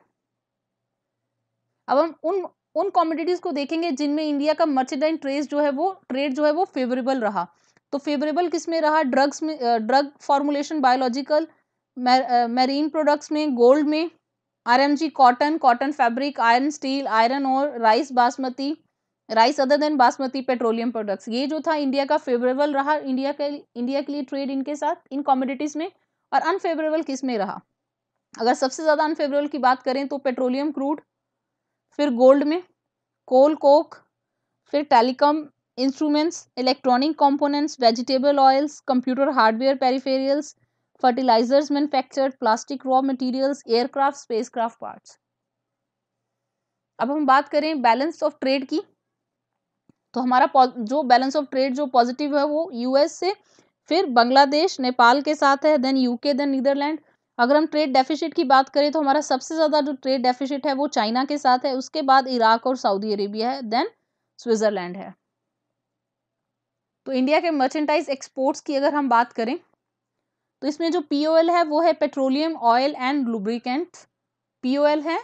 अब हम उन उन कॉमोडिटीज़ को देखेंगे जिनमें इंडिया का मर्चेंडाइन ट्रेस जो है वो ट्रेड जो है वो फेवरेबल रहा तो फेवरेबल किस में रहा ड्रग्स में drug formulation biological marine products में गोल्ड में RMG cotton cotton fabric iron steel iron और rice basmati rice other than basmati petroleum products ये जो था इंडिया का फेवरेबल रहा इंडिया के इंडिया के लिए ट्रेड इनके साथ इन कॉमोडिटीज़ में और अनफेवरेबल किस में रहा अगर सबसे ज़्यादा अनफेवरेबल की बात करें तो पेट्रोलियम क्रूड फिर गोल्ड में कोल कोक फिर telecom instruments electronic components vegetable oils computer hardware peripherals fertilisers manufactured plastic raw materials aircraft spacecraft parts अब हम बात करें बैलेंस ऑफ ट्रेड की तो हमारा जो बैलेंस ऑफ ट्रेड जो पॉजिटिव है वो यूएस से फिर बांग्लादेश नेपाल के साथ है देन यूके देन नीदरलैंड अगर हम ट्रेड डेफिसिट की बात करें तो हमारा सबसे ज़्यादा जो ट्रेड डेफिसिट है वो चाइना के साथ है उसके बाद इराक और सऊदी अरेबिया है देन स्विट्ज़रलैंड है तो इंडिया के मर्चेंटाइज एक्सपोर्ट्स की अगर हम बात करें तो इसमें जो पी है वो है petroleum oil and lubricant P है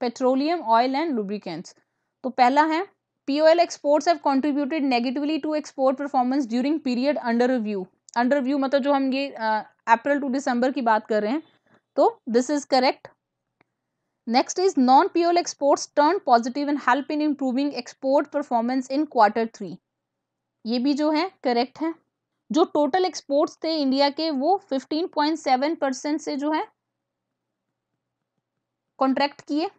पेट्रोलियम ऑयल एंड लुब्रिकेंट्स तो पहला है P O L exports have contributed negatively to export performance during period under review under view मतलब जो हम ये अप्रैल टू दिसंबर की बात कर रहे हैं तो this is correct next is non pure exports turn positive and help in improving export performance in quarter three ये भी जो है करेक्ट है जो टोटल एक्सपोर्ट्स थे इंडिया के वो फिफ्टीन पॉइंट सेवन परसेंट से जो है कॉन्ट्रैक्ट किए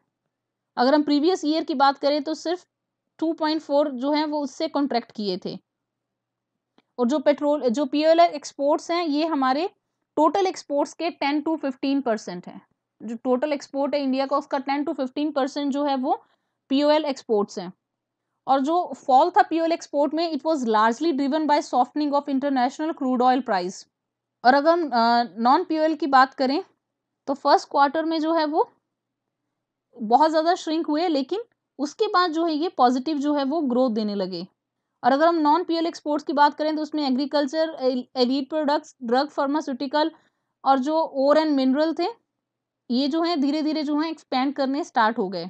अगर हम प्रीवियस ईयर की बात करें तो सिर्फ टू पॉइंट फोर जो है वो उससे कॉन्ट्रैक्ट किए थे और जो पेट्रोल जो पी एल एक्सपोर्ट्स हैं ये हमारे टोटल एक्सपोर्ट्स के टेन टू फिफ्टीन परसेंट है जो टोटल एक्सपोर्ट है इंडिया का उसका टेन टू फिफ्टीन परसेंट जो है वो पी ओ एल एक्सपोर्ट्स हैं और जो फॉल था पी एल एक्सपोर्ट में it was largely driven by softening of international crude oil price और अगर हम नॉन एल की बात करें तो फर्स्ट क्वार्टर में जो है वो बहुत ज़्यादा श्रिंक हुए लेकिन उसके बाद जो है ये पॉजिटिव जो है वो ग्रोथ देने लगे और अगर हम नॉन पीएल एक्सपोर्ट्स की बात करें तो उसमें agriculture allied products drug pharmaceutical और जो ओर एंड मिनरल थे ये जो है धीरे धीरे जो है एक्सपेंड करने स्टार्ट हो गए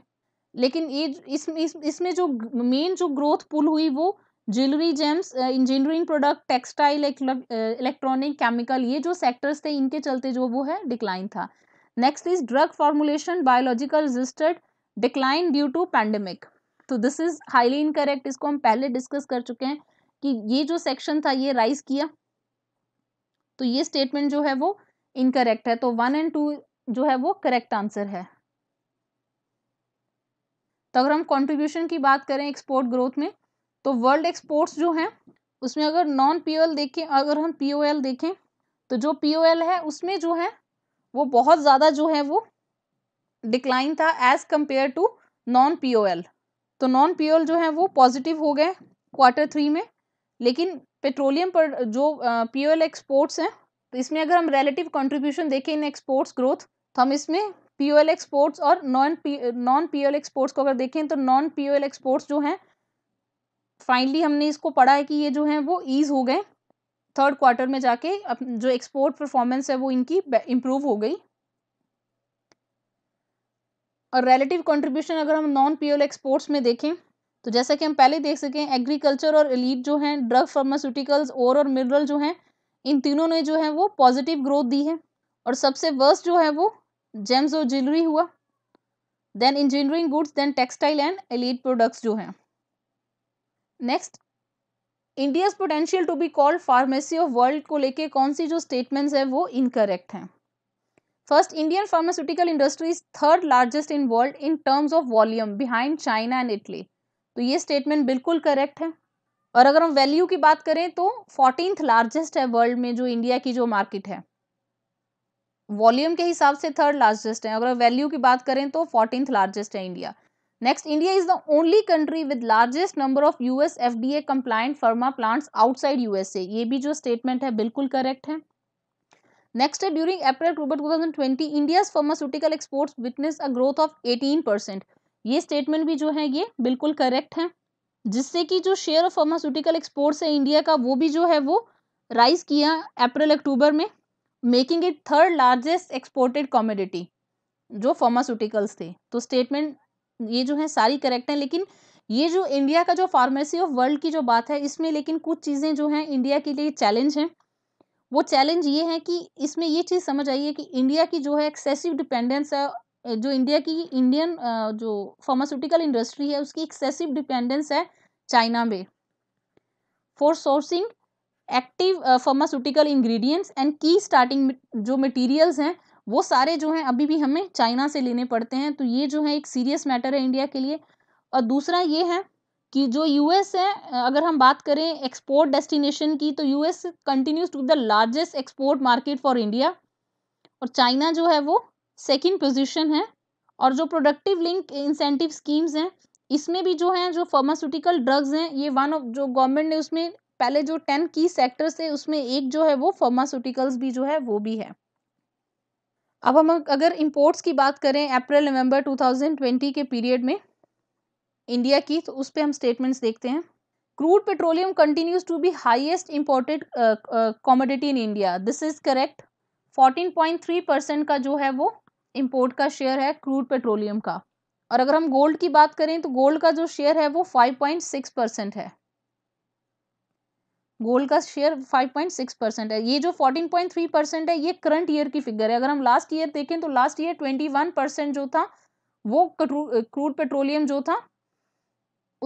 लेकिन ये इसमें इस, इस जो मेन जो ग्रोथ पुल हुई वो jewellery gems engineering product textile electronic chemical ये जो सेक्टर्स थे इनके चलते जो वो है डिक्लाइन था next is drug formulation biological registered decline due to pandemic तो दिस इज हाईली इनकरेक्ट इसको हम पहले डिस्कस कर चुके हैं कि ये जो सेक्शन था ये राइज किया तो ये स्टेटमेंट जो है वो इनकरेक्ट है तो वन एंड टू जो है वो करेक्ट आंसर है तो अगर हम कंट्रीब्यूशन की बात करें एक्सपोर्ट ग्रोथ में तो वर्ल्ड एक्सपोर्ट्स जो हैं उसमें अगर नॉन पीओएल देखें अगर हम पीओएल देखें तो जो पीओएल है उसमें जो है वो बहुत ज़्यादा जो है वो डिक्लाइन था as compare to non POL तो नॉन पीओल जो है वो पॉजिटिव हो गए क्वार्टर थ्री में लेकिन पेट्रोलियम पर जो पीओएल एक्सपोर्ट्स हैं तो इसमें अगर हम रिलेटिव कंट्रीब्यूशन देखें इन एक्सपोर्ट्स ग्रोथ तो हम इसमें पीओएल एक्सपोर्ट्स और non P non POL exports को अगर देखें तो नॉन पीओएल एक्सपोर्ट्स जो हैं फाइनली हमने इसको पढ़ा है कि ये जो हैं वो ईज हो गए थर्ड क्वार्टर में जाके जो एक्सपोर्ट परफॉर्मेंस है वो इनकी इम्प्रूव हो गई और रिलेटिव कंट्रीब्यूशन अगर हम नॉन पीओल एक्सपोर्ट्स में देखें तो जैसा कि हम पहले देख सकें एग्रीकल्चर और एलीट जो हैं ड्रग फार्मास्यूटिकल्स और और मिनरल जो हैं इन तीनों ने जो है वो पॉजिटिव ग्रोथ दी है और सबसे वर्स्ट जो है वो जेम्स और ज्वेलरी हुआ then engineering goods then textile and allied products जो हैं next India's potential to be called pharmacy of world को लेके कौन सी जो स्टेटमेंट्स हैं वो इनकरेक्ट हैं first Indian pharmaceutical industries third largest in world in terms of volume behind China and Italy तो ये स्टेटमेंट बिल्कुल करेक्ट है और अगर हम वैल्यू की बात करें तो फोर्टीन लार्जेस्ट है वर्ल्ड में जो इंडिया की जो मार्केट है वॉल्यूम के हिसाब से थर्ड लार्जेस्ट है अगर वैल्यू की बात करें तो फोर्टीन लार्जेस्ट है India next India is the only country with largest number of US FDA compliant pharma plants outside USA ये भी जो स्टेटमेंट है बिल्कुल करेक्ट है Next, during April October 2020, India's pharmaceutical export witness a growth of 18 percent ये statement भी जो है ये बिल्कुल करेक्ट है जिससे कि जो शेयर ऑफ फार्मास्यूटिकल एक्सपोर्ट्स है इंडिया का वो भी जो है वो राइज किया अप्रैल अक्टूबर में making it third largest exported commodity जो फार्मास्यूटिकल्स थे तो स्टेटमेंट ये जो है सारी करेक्ट है लेकिन ये जो इंडिया का जो फार्मेसी ऑफ वर्ल्ड की जो बात है इसमें लेकिन कुछ चीज़ें जो हैं इंडिया के लिए चैलेंज हैं वो चैलेंज ये है कि इसमें ये चीज़ समझ आई है कि इंडिया की जो है एक्सेसिव डिपेंडेंस है जो इंडिया की इंडियन जो फार्मास्यूटिकल इंडस्ट्री है उसकी एक्सेसिव डिपेंडेंस है चाइना में for sourcing active pharmaceutical ingredients and की स्टार्टिंग जो मटेरियल्स हैं वो सारे जो हैं अभी भी हमें चाइना से लेने पड़ते हैं तो ये जो है एक सीरियस मैटर है इंडिया के लिए और दूसरा ये है कि जो यूएस है अगर हम बात करें एक्सपोर्ट डेस्टिनेशन की तो US continues to the largest export market for India और चाइना जो है वो सेकंड पोजीशन है और जो प्रोडक्टिव लिंक इंसेंटिव स्कीम्स हैं इसमें भी जो है जो फार्मास्यूटिकल ड्रग्स हैं ये वन ऑफ जो गवर्नमेंट ने उसमें पहले जो टेन की सेक्टर्स थे उसमें एक जो है वो फार्मास्यूटिकल्स भी जो है वो भी है अब हम अगर इम्पोर्ट्स की बात करें अप्रैल नवंबर 2020 के पीरियड में इंडिया की तो उस पर हम स्टेटमेंट्स देखते हैं crude petroleum continues to be highest imported commodity in India this is correct 14.3 percent का जो है वो इम्पोर्ट का शेयर है क्रूड पेट्रोलियम का और अगर हम गोल्ड की बात करें तो गोल्ड का जो शेयर है वो 5.6 परसेंट है गोल्ड का शेयर 5.6 परसेंट है ये जो 14.3 परसेंट है ये करंट ईयर की फिगर है अगर हम लास्ट ईयर देखें तो लास्ट ईयर 21 परसेंट जो था वो क्रूड पेट्रोलियम जो था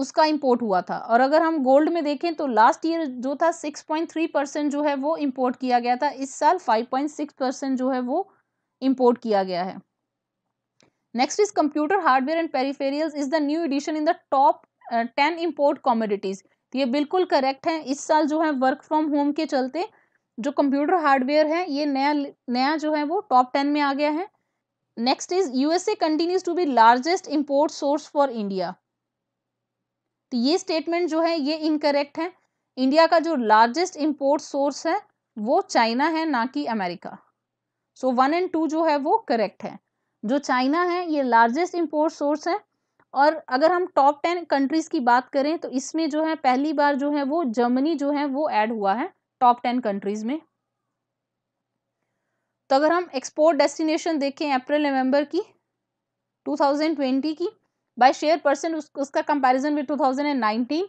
उसका इम्पोर्ट हुआ था और अगर हम गोल्ड में देखें तो लास्ट ईयर जो था 6.3 परसेंट जो है वो इम्पोर्ट किया गया था इस साल 5.6 परसेंट जो है वो इम्पोर्ट किया गया है next is computer hardware and peripherals is the new addition in the top ten import commodities ये बिल्कुल करेक्ट है इस साल जो है वर्क फ्रॉम होम के चलते जो कंप्यूटर हार्डवेयर है ये नया नया जो है वो टॉप टेन में आ गया है next is USA continues to be largest import source for India तो ये स्टेटमेंट जो है ये इनकरेक्ट है इंडिया का जो लार्जेस्ट इम्पोर्ट सोर्स है वो चाइना है ना कि America so one and two जो है वो करेक्ट है जो चाइना है ये लार्जेस्ट इम्पोर्ट सोर्स है और अगर हम टॉप टेन कंट्रीज़ की बात करें तो इसमें जो है पहली बार जो है वो जर्मनी जो है वो ऐड हुआ है टॉप टेन कंट्रीज़ में तो अगर हम एक्सपोर्ट डेस्टिनेशन देखें अप्रैल नवंबर की 2020 की बाय शेयर परसेंट उसका कंपैरिजन भी 2019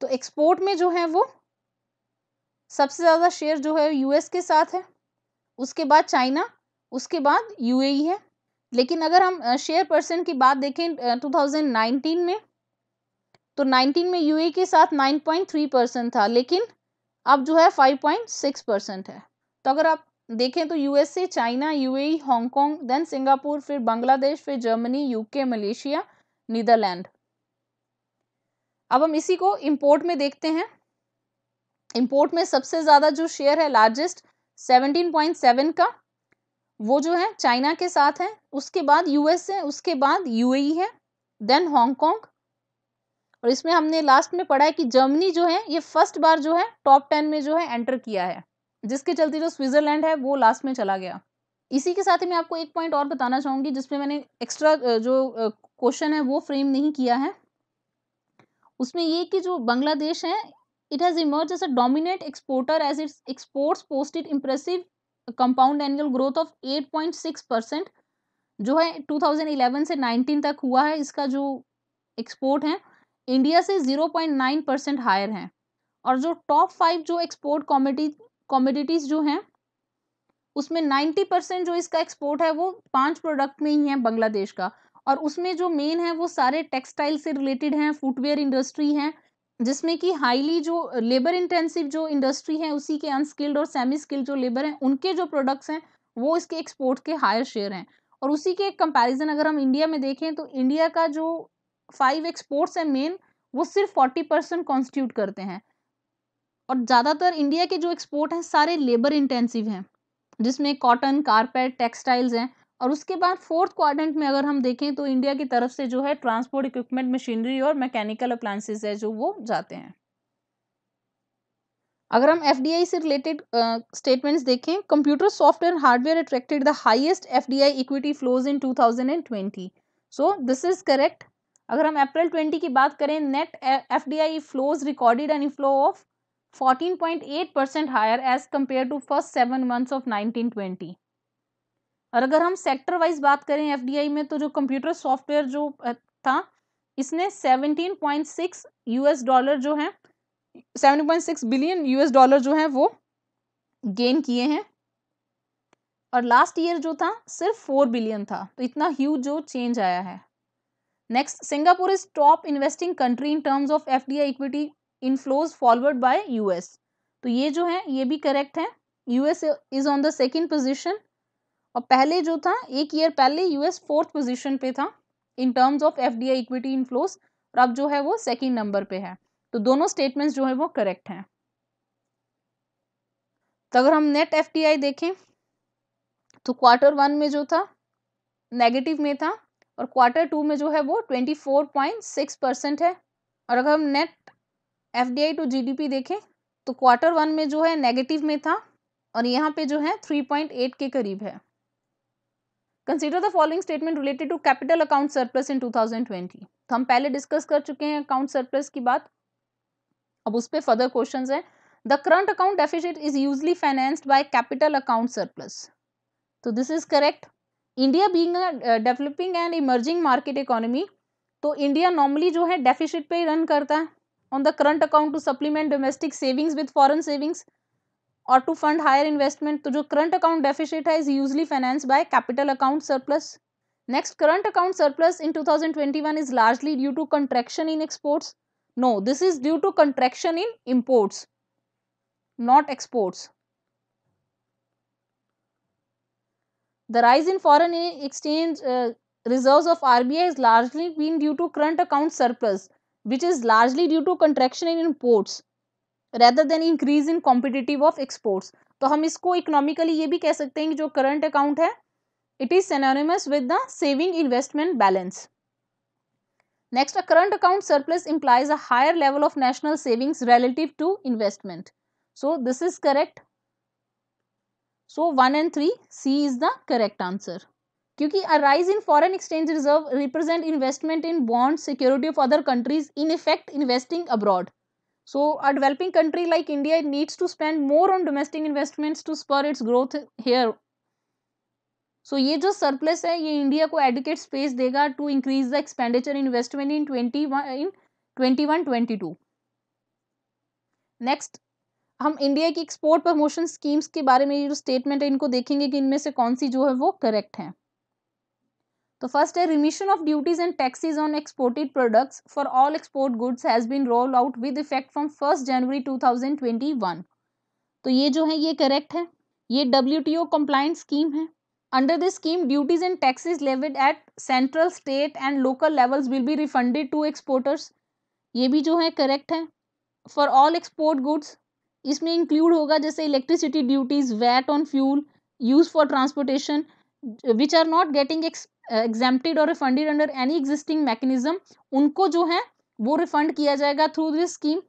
तो एक्सपोर्ट में जो है वो सबसे ज़्यादा शेयर जो है यूएस के साथ है उसके बाद चाइना उसके बाद यूएई e है लेकिन अगर हम शेयर परसेंट की बात देखें 2019 में तो 19 में यूएई e के साथ 9.3 परसेंट था लेकिन अब जो है 5.6 परसेंट है तो अगर आप देखें तो USA China UAE Hong Kong then Singapore फिर बांग्लादेश फिर जर्मनी यूके मलेशिया नीदरलैंड अब हम इसी को इम्पोर्ट में देखते हैं इम्पोर्ट में सबसे ज़्यादा जो शेयर है लार्जेस्ट 17.7 का वो जो है चाइना के साथ है उसके बाद यूएस है उसके बाद यूएई e है देन हांगकॉन्ग और इसमें हमने लास्ट में पढ़ा है कि जर्मनी जो है ये फर्स्ट बार जो है टॉप टेन में जो है एंटर किया है जिसके चलते जो स्विट्जरलैंड है वो लास्ट में चला गया इसी के साथ ही मैं आपको एक पॉइंट और बताना चाहूंगी जिसमें मैंने एक्स्ट्रा जो क्वेश्चन है वो फ्रेम नहीं किया है उसमें ये कि जो बांग्लादेश है it has emerged as a dominant exporter as its exports posted impressive compound annual growth of 8.6 percent जो है 2011 से 19 तक हुआ है इसका जो एक्सपोर्ट है इंडिया से 0.9 परसेंट हायर है और जो टॉप फाइव जो एक्सपोर्ट कॉमेडी कॉमोडिटीज़ जो हैं उसमें 90 परसेंट जो इसका एक्सपोर्ट है वो पांच प्रोडक्ट में ही है बांग्लादेश का और उसमें जो मेन है वो सारे टेक्सटाइल से रिलेटेड हैं फुटवेयर इंडस्ट्री हैं जिसमें कि हाईली जो लेबर इंटेंसिव जो इंडस्ट्री है उसी के अनस्किल्ड और सेमी स्किल्ड जो लेबर हैं उनके जो प्रोडक्ट्स हैं वो इसके एक्सपोर्ट के हायर शेयर हैं और उसी के कंपैरिजन अगर हम इंडिया में देखें तो इंडिया का जो फाइव एक्सपोर्ट्स हैं मेन वो सिर्फ फोर्टी परसेंट कॉन्स्टिट्यूट करते हैं और ज़्यादातर इंडिया के जो एक्सपोर्ट हैं सारे लेबर इंटेंसिव हैं जिसमें कॉटन कारपेट टेक्सटाइल्स हैं और उसके बाद फोर्थ क्वाड्रेंट में अगर हम देखें तो इंडिया की तरफ से जो है ट्रांसपोर्ट इक्विपमेंट मशीनरी और मैकेनिकल अप्लायंसेज है जो वो जाते हैं अगर हम एफ से रिलेटेड स्टेटमेंट्स देखें computer software hardware attracted the highest F equity flows in 2020 so this is correct अगर हम अप्रैल 20 की बात करें net F flows recorded inflow of 14.8 percent higher as compare to first seven months of 1920 और अगर हम sector wise बात करें एफ में तो जो कंप्यूटर सॉफ्टवेयर जो था इसने 17.6 यूएस डॉलर जो है 17.6 बिलियन यूएस डॉलर जो है वो गेन किए हैं और लास्ट ईयर जो था सिर्फ फोर बिलियन था तो इतना ह्यूज जो चेंज आया है next Singapore is top investing country in terms of F D equity inflows followed by US तो ये जो है ये भी करेक्ट है US is on the second position और पहले जो था एक ईयर पहले यूएस फोर्थ पोजीशन पे था in terms of F equity inflows और अब जो है वो सेकेंड नंबर पे है तो दोनों स्टेटमेंट्स जो है वो करेक्ट हैं तो अगर हम नेट एफ देखें तो क्वार्टर वन में जो था नेगेटिव में था और क्वार्टर टू में जो है वो twenty four point six percent है और अगर हम net F D I to G D P देखें तो क्वार्टर वन में जो है नेगेटिव में था और यहाँ पे जो है थ्री पॉइंट एट के करीब है consider the following statement related to capital account surplus in 2020 तो हम पहले डिस्कस कर चुके हैं अकाउंट सरप्लस की बात अब उस पर फर्दर क्वेश्चन है the current account deficit is usually financed by capital account surplus तो this is correct India being developing and emerging market economy तो इंडिया नॉर्मली जो है डेफिशिट पे ही रन करता है on the current account to supplement domestic savings with foreign savings or to fund higher investment तो the current account deficit is usually financed by capital account surplus next current account surplus in 2021 is largely due to contraction in exports no this is due to contraction in imports not exports the rise in foreign exchange uh, reserves of RBI is largely been due to current account surplus which is largely due to contraction in imports rather than increase in competitive of exports तो हम इसको economically ये भी कह सकते हैं कि जो करंट अकाउंट है it is synonymous with the saving investment balance next a current account surplus implies a higher level of national savings relative to investment so this is correct so one and three C is the correct answer क्योंकि a rise in foreign exchange reserve represent investment in bond security of other countries in effect investing abroad So a developing country like India needs to spend more on domestic investments to spur its growth here. So ye jo surplus hai ye india ko adequate space dega to increase the expenditure investment in 21 in 21 22. next हम India की export promotion schemes के बारे में ये जो statement है इनको देखेंगे कि इनमें से कौन सी जो है वो करेक्ट हैं तो फर्स्ट है remission of duties and taxes on exported products for all export goods has been roll out with effect from first January 2021 तो ये जो है ये करेक्ट है ये W T O compliant scheme है under this scheme duties and taxes levied at central state and local levels will be refunded to exporters ये भी जो है करेक्ट है फॉर ऑल एक्सपोर्ट गुड्स इसमें इंक्लूड होगा जैसे electricity duties VAT on fuel use for transportation which are not getting exempted और refunded under any existing mechanism उनको जो है वो रिफंड किया जाएगा through this scheme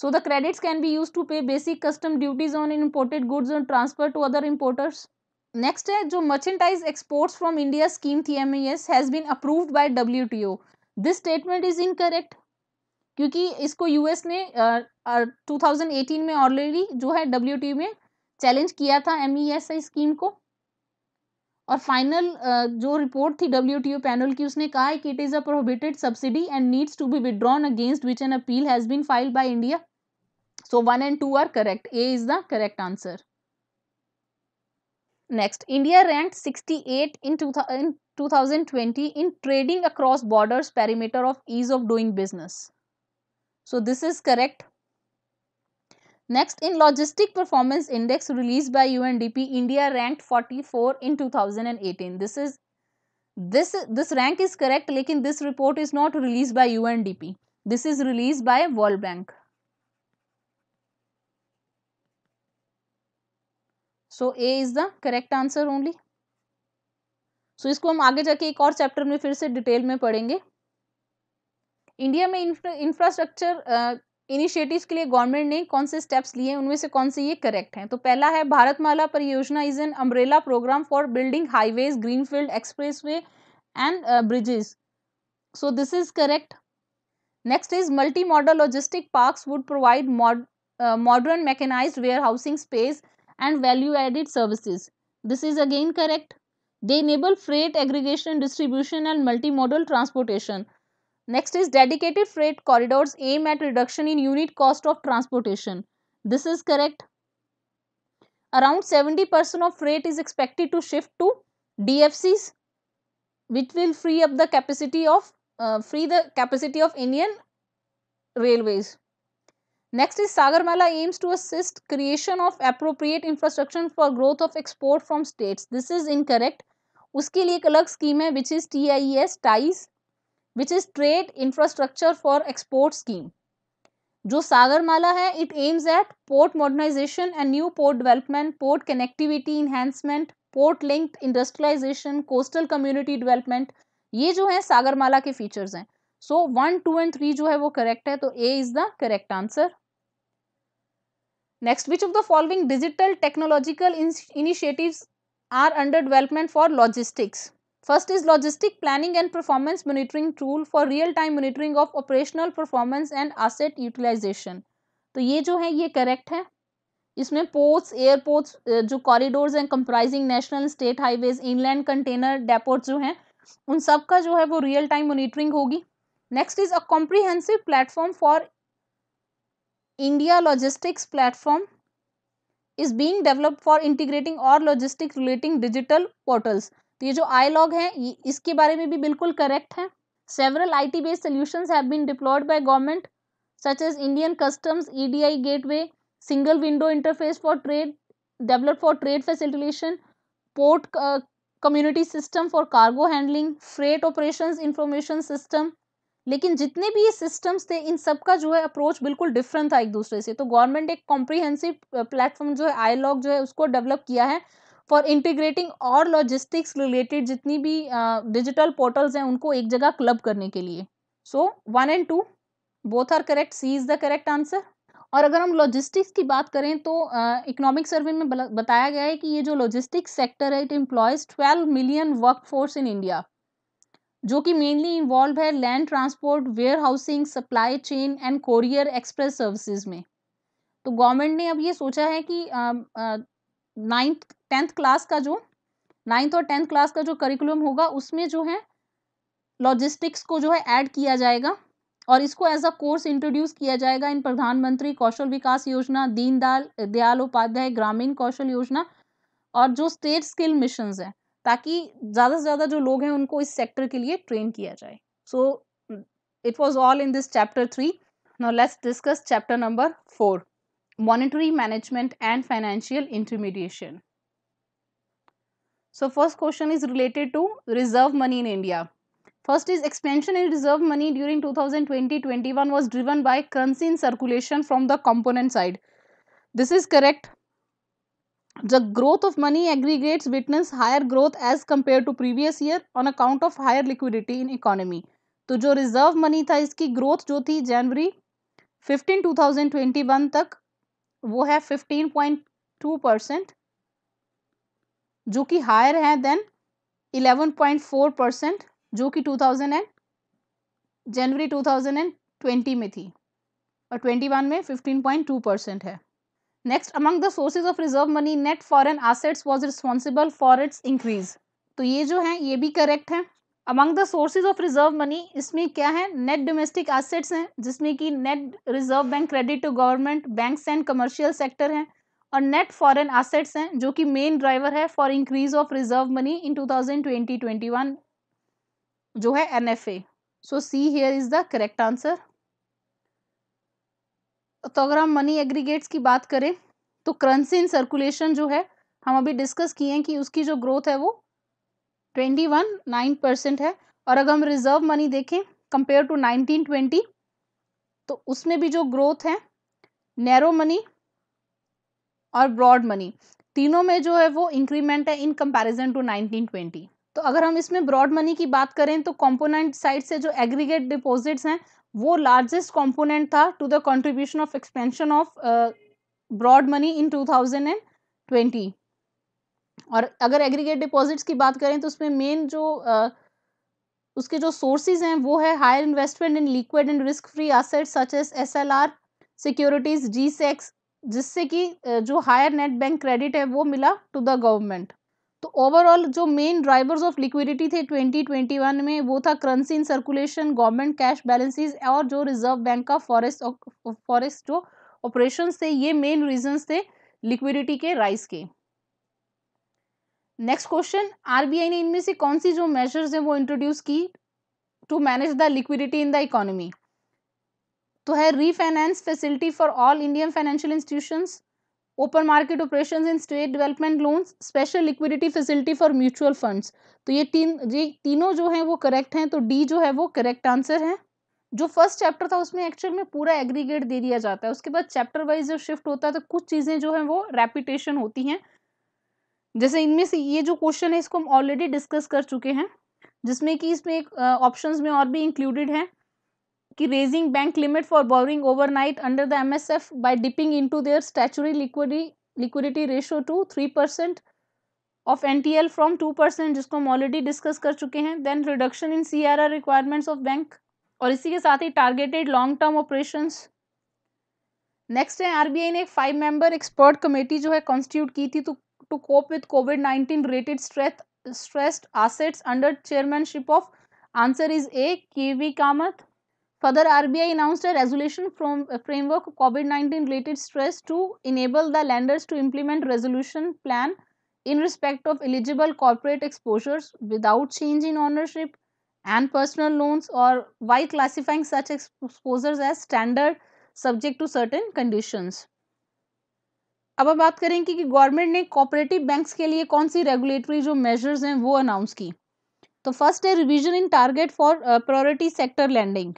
so the credits can be used to pay basic custom duties on imported goods on transfer to other importers next है जो merchandise exports from India scheme थी M S has been approved by W T O this statement is incorrect क्योंकि इसको US ने uh, uh, 2018 में already जो है W T में चैलेंज किया था एम ई एस स्कीम को और फाइनल जो रिपोर्ट थी डब्ल्यू टी पैनल की उसने कहा है कि it is a prohibited subsidy and needs to be withdrawn against which an appeal has been filed by India so one and two are correct A is the correct answer next India rank sixty eight in in two thousand twenty in trading across borders parameter of ease of doing business so this is correct Next, in Logistic Performance Index released by UNDP, India ranked 44 in 2018. This is this this rank is correct, but this report is not released by UNDP. This is released by World Bank. So A is the correct answer only. So इसको हम आगे जाके एक और chapter में फिर से detail में पढ़ेंगे इंडिया में इंफ्रास्ट्रक्चर इनिशिएटिव्स के लिए गवर्नमेंट ने कौन से स्टेप्स लिए उनमें से कौन से ये करेक्ट हैं तो पहला है Bharatmala Pariyojana is an umbrella programme for building highways greenfield expressway and bridges so this is correct next is multi model logistic parks would provide modern mechanise warehousing space and value added services this is again correct they enable freight aggregation distribution and multi model transportation Next is dedicated freight corridors aim at reduction in unit cost of transportation. This is correct. Around 70% of freight is expected to shift to DFCs which will free up the capacity of uh, free the capacity of Indian railways. Next is Sagarmala aims to assist creation of appropriate infrastructure for growth of export from states. This is incorrect. Uski liye scheme अलग scheme है TIES, is which is trade infrastructure for export scheme जो सागरमाला है it aims at port modernisation and new port development port connectivity enhancement port linked industrialisation coastal community development ये जो है सागरमाला के features हैं so one two and three जो है वो करेक्ट है तो A is the correct answer next which of the following digital technological initiatives are under development for logistics first is logistic planning and performance monitoring tool for real time monitoring of operational performance and asset utilization. तो ये जो है ये correct है इसमें ports airports जो corridors हैं comprising national state highways inland container depot जो हैं उन सब का जो है वो रियल टाइम मोनिटरिंग होगी next is a comprehensive platform for India logistics platform is being developed for integrating all logistic relating digital portals तो ये जो आई लॉग है इसके बारे में भी बिल्कुल करेक्ट है several I T based solution have been deployed government such as Indian customs E D I gateway single window interface for trade develop for trade facilitation port community system for cargo handling freight operation information system लेकिन जितने भी ये systems थे इन सब का जो है approach बिल्कुल डिफरेंट था एक दूसरे से तो गवर्नमेंट एक कॉम्प्रीहेंसिव प्लेटफॉर्म uh, जो है आई लॉग जो है उसको डेवलप किया है for integrating all logistics related जितनी भी डिजिटल पोर्टल्स हैं उनको एक जगह क्लब करने के लिए so one and two both are correct C is the correct answer और अगर हम लॉजिस्टिक्स की बात करें तो इकोनॉमिक सर्वे में बताया गया है कि ये जो लॉजिस्टिक्स सेक्टर है it employs twelve million work force in India जो कि मेनली इन्वॉल्व है land transport warehousing supply chain and courier express services में तो गवर्नमेंट ने अब ये सोचा है कि नाइन्थ टेंथ क्लास का जो नाइन्थ और टेंथ क्लास का जो करिकुलम होगा उसमें जो है लॉजिस्टिक्स को जो है ऐड किया जाएगा और इसको एज अ कोर्स इंट्रोड्यूस किया जाएगा इन प्रधानमंत्री कौशल विकास योजना दीनदयाल दयाल उपाध्याय ग्रामीण कौशल योजना और जो स्टेट स्किल मिशन है ताकि ज़्यादा से ज़्यादा जो लोग हैं उनको इस सेक्टर के लिए ट्रेन किया जाए so it was all in this chapter three now let's discuss chapter number four monetary management and financial intermediation So first question is related to reserve money in India. First is expansion in reserve money during 2020-21 was driven by currency in circulation from the component side. This is correct. The growth of money aggregates witnessed higher growth as compared to previous year on account of higher liquidity in economy. तो जो reserve money था इसकी growth जो थी जनवरी 15 2021 तक वो है 15.2 percent जो कि हायर है देन 11.4 परसेंट जो कि 2000 एंड जनवरी 2020 में थी और 21 में 15.2 परसेंट है next among the sources of reserve money net foreign assets was responsible for its increase तो ये जो है ये भी करेक्ट है among the sources of reserve money इसमें क्या है नेट डोमेस्टिक एसेट्स हैं जिसमें कि net reserve bank credit to government banks and commercial sector हैं और नेट फॉरेन एसेट्स हैं जो कि मेन ड्राइवर है for increase of reserve money in 2020-21 जो है NFA so see here is the correct answer तो अगर हम मनी एग्रीगेट्स की बात करें तो करेंसी इन सर्कुलेशन जो है हम अभी डिस्कस किए हैं कि उसकी जो ग्रोथ है वो ट्वेंटी वन नाइन परसेंट है और अगर हम रिजर्व मनी देखें कंपेयर टू नाइनटीन ट्वेंटी तो उसमें भी जो ग्रोथ है नैरो मनी और ब्रॉड मनी तीनों में जो है वो इंक्रीमेंट है इन कंपैरिजन टू 1920 तो अगर हम इसमें ब्रॉड मनी की बात करें तो कंपोनेंट साइड से जो एग्रीगेट डिपॉजिट्स हैं वो लार्जेस्ट कंपोनेंट था to the contribution of expansion of broad money in 2020 और अगर एग्रीगेट डिपॉजिट्स की बात करें तो उसमें मेन जो uh, उसके जो सोर्सेज हैं वो है higher investment in liquid and risk free assets such as as securities G secs जिससे कि जो हायर नेट बैंक क्रेडिट है वो मिला टू द गवर्नमेंट तो ओवरऑल जो मेन ड्राइवर्स ऑफ लिक्विडिटी थे 2021 में वो था currency in circulation government cash balances और जो रिजर्व बैंक का फॉरेस्ट फॉरेस्ट uh, जो ऑपरेशन थे ये मेन रीजन थे लिक्विडिटी के राइज के नेक्स्ट क्वेश्चन आरबीआई ने इनमें से कौन सी जो मेजर्स हैं वो इंट्रोड्यूस की to manage the liquidity in the economy तो है refinance facility for all Indian financial institutions open market operation in state development loans special liquidity facility for mutual funds तो ये तीन ये तीनों जो हैं वो करेक्ट हैं तो डी जो है वो करेक्ट आंसर है जो फर्स्ट चैप्टर था उसमें एक्चुअल में पूरा एग्रीगेट दे दिया जाता है उसके बाद चैप्टर वाइज जब शिफ्ट होता है तो कुछ चीज़ें जो हैं वो रेपिटेशन होती हैं जैसे इनमें से ये जो क्वेश्चन है इसको हम ऑलरेडी डिस्कस कर चुके हैं जिसमें कि इसमें एक ऑप्शन में और भी इंक्लूडेड है कि raising bank raising bank limit for borrowing overnight under the MSF by dipping into their statutory liquidity liquidity ratio to 3% of from to percent जिसको हम ऑलरेडी डिस्कस कर चुके हैं then reduction in C R R requirements of bank और इसी के साथ ही targeted long term operation next है आरबीआई ने एक फाइव मेंबर एक्सपर्ट कमेटी जो है कॉन्स्टिट्यूट की थी to to cope with COVID nineteen related strength stressed assets under chairmanship of answer is A K V Kamath Further, RBI announced a resolution from a framework of COVID-19 related stress to enable the lenders to implement resolution plan in respect of eligible corporate exposures without change in ownership and personal loans or while classifying such exposures as standard subject to certain conditions. अब हम बात करेंगे कि government ने cooperative banks के लिए कौन सी regulatory जो मेजर्स हैं वो अनाउंस की तो फर्स्ट है revision in target for priority sector lending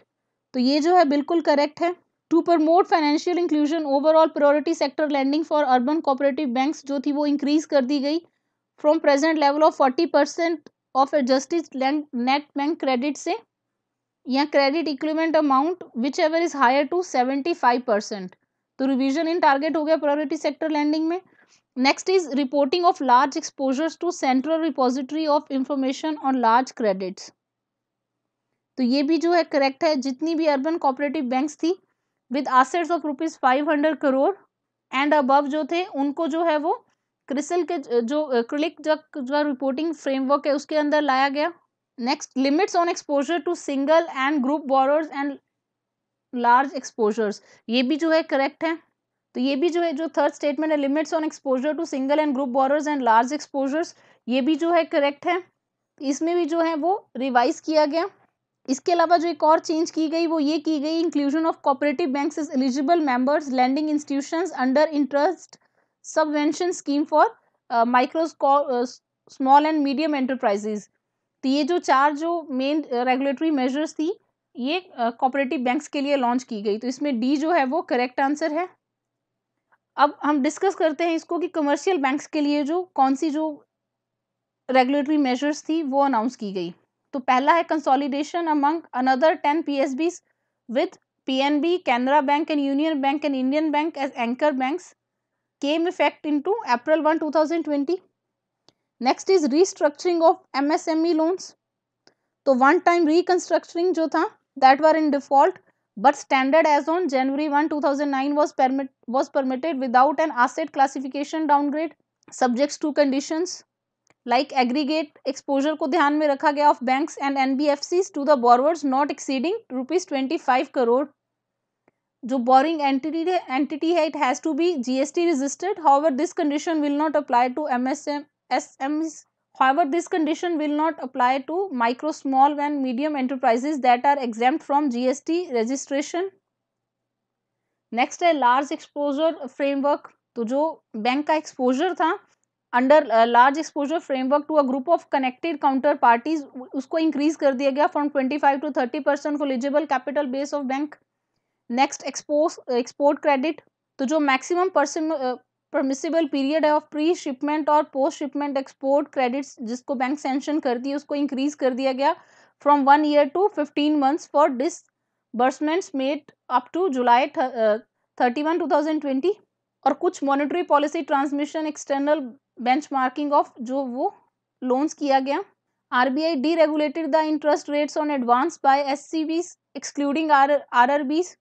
तो ये जो है बिल्कुल करेक्ट है to promote financial inclusion overall priority sector lending for urban cooperative banks जो थी वो इंक्रीज कर दी गई from present level of forty percent of adjusted net bank credit से या credit equivalent amount whichever is higher to seventy five percent तो revision in target हो गया प्रायोरिटी सेक्टर लैंडिंग में next is reporting of large exposures to central repository of information on large credits तो ये भी जो है correct है जितनी भी अर्बन कोऑपरेटिव बैंक्स थी with assets of rupees five hundred crore and above जो थे उनको जो है वो क्रिसल के जो क्रिलिक जो, रिपोर्टिंग फ्रेमवर्क है उसके अंदर लाया गया next limits on exposure to single and group borrowers and large exposures ये भी जो है करेक्ट है तो ये भी जो है जो थर्ड स्टेटमेंट है limits on exposure to single and group borrowers and large exposures ये भी जो है करेक्ट है इसमें भी जो है वो रिवाइज किया गया इसके अलावा जो एक और चेंज की गई वो ये की गई inclusion of cooperative banks is eligible members lending institutions under interest subvention scheme for micro small and medium enterprises तो ये जो चार जो मेन रेगुलेटरी मेजर्स थी ये कोऑपरेटिव uh, बैंक्स के लिए लॉन्च की गई तो इसमें डी जो है वो करेक्ट आंसर है अब हम डिस्कस करते हैं इसको कि कमर्शियल बैंक्स के लिए जो कौन सी जो रेगुलेटरी मेजर्स थी वो अनाउंस की गई तो पहला है consolidation among another ten P S Bs with P N B Canara bank and union bank and Indian bank as anchor bank came effect in to April one two thousand twenty next is restructuring of M S M E loans तो one time restructuring जो था that were in default but standard as on january 1 2009 was permit was permitted without an asset classification downgrade subjects to conditions like aggregate exposure को ध्यान में रखा गया of banks and NBFC to the borrowers not exceeding rupees twenty five crore जो borrowing entity है it has to be T registered however this condition will not apply to M S M S M however this condition will not apply to micro small and medium enterprises that are exempt from GST registration next है large exposure framework तो जो bank का exposure था under large exposure framework to a group of connected counterparties उसको increase कर दिया गया from 25 to thirty percent eligible capital base of bank next expose export credit तो जो मैक्सिमम परमिसिबल पीरियड है ऑफ प्री शिपमेंट और post shipment export credits जिसको bank sanction करती है उसको इंक्रीज कर दिया गया from one year to fifteen months for disbursements made up to July thirty one two thousand twenty और कुछ monetary policy transmission external benchmarking of जो वो लोन्स किया गया R B I deregulated the interest rates on advance by S C Bs excluding R R Bs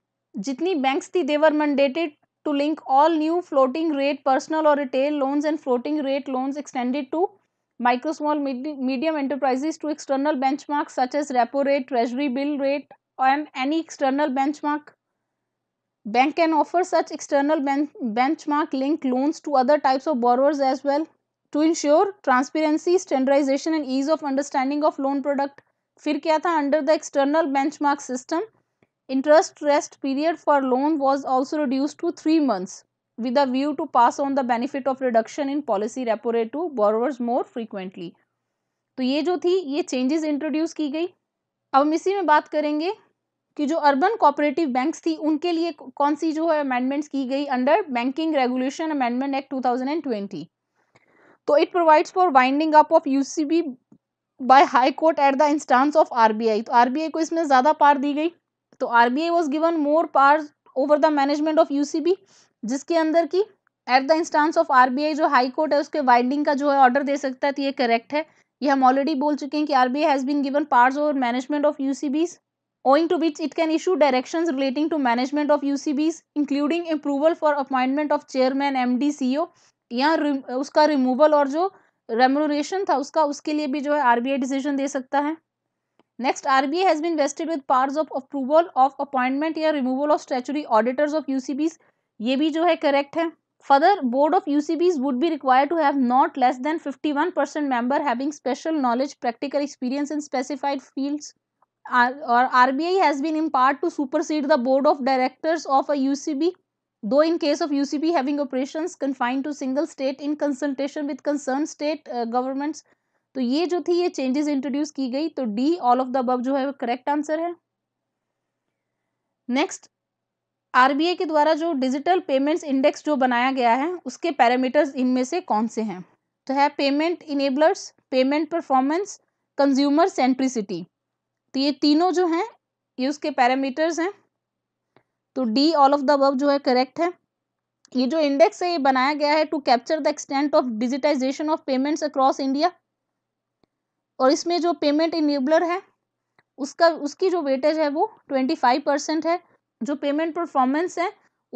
जितनी banks थी they were mandated to link all new floating rate personal और retail loans and floating rate loans extended to medium enterprises to external benchmark such as repo rate treasury bill rate and any external benchmark Bank can offer such external ben benchmark linked loans to other types of borrowers as well to ensure transparency, standardization and ease of understanding of loan product. फिर क्या था under the external benchmark system interest reset period for loan was also reduced to three months with a view to pass on the benefit of reduction in policy repo rate to borrowers more frequently तो ये जो थी ये changes introduce की गई अब हम इसी में बात करेंगे कि जो अर्बन कोऑपरेटिव बैंक्स थी उनके लिए कौन सी जो है अमेंडमेंट्स की गई under banking regulation amendment act 2020 तो it provides for winding up of UCB by high court at the instance of RBI तो आरबीआई को इसमें ज़्यादा पार दी गई तो RBI was given more power over the management of UCB जिसके अंदर की at the instance of RBI जो हाई कोर्ट है उसके वाइंडिंग का जो है ऑर्डर दे सकता है तो ये करेक्ट है ये हम ऑलरेडी बोल चुके हैं कि RBI has been given powers over management of UCBs owing to which it can issue directions relating to management of UCBs including approval for appointment of chairman MD CEO या उसका removal और जो रेमोरेशन था उसका उसके लिए भी जो है आरबीआई डिसीजन दे सकता है next RBI has been vested with powers of approval of appointment या removal of statutory auditors of UCBs ये भी जो है करेक्ट है further board of UCBs would be required to have not less than 51 member having special knowledge practical experience in specified fields और R B I has been empowered to supersede the board of directors of a U C B though in case of U C B having operation confined to single state in consultation with concern state governments तो ये जो थी ये changes introduce की गई तो D all of the अब जो है करेक्ट आंसर है नेक्स्ट आरबीआई के द्वारा जो डिजिटल पेमेंट्स इंडेक्स जो बनाया गया है उसके पैरामीटर्स इनमें से कौन से हैं तो है payment enablers payment performance consumer centricity तो ये तीनों जो हैं ये उसके पैरामीटर्स हैं तो डी ऑल ऑफ द अब जो है करेक्ट है ये जो इंडेक्स है ये बनाया गया है to capture the extent of digitization of payments across India और इसमें जो पेमेंट इनेबलर है उसका उसकी जो वेटेज है वो ट्वेंटी फाइव परसेंट है जो पेमेंट परफॉर्मेंस है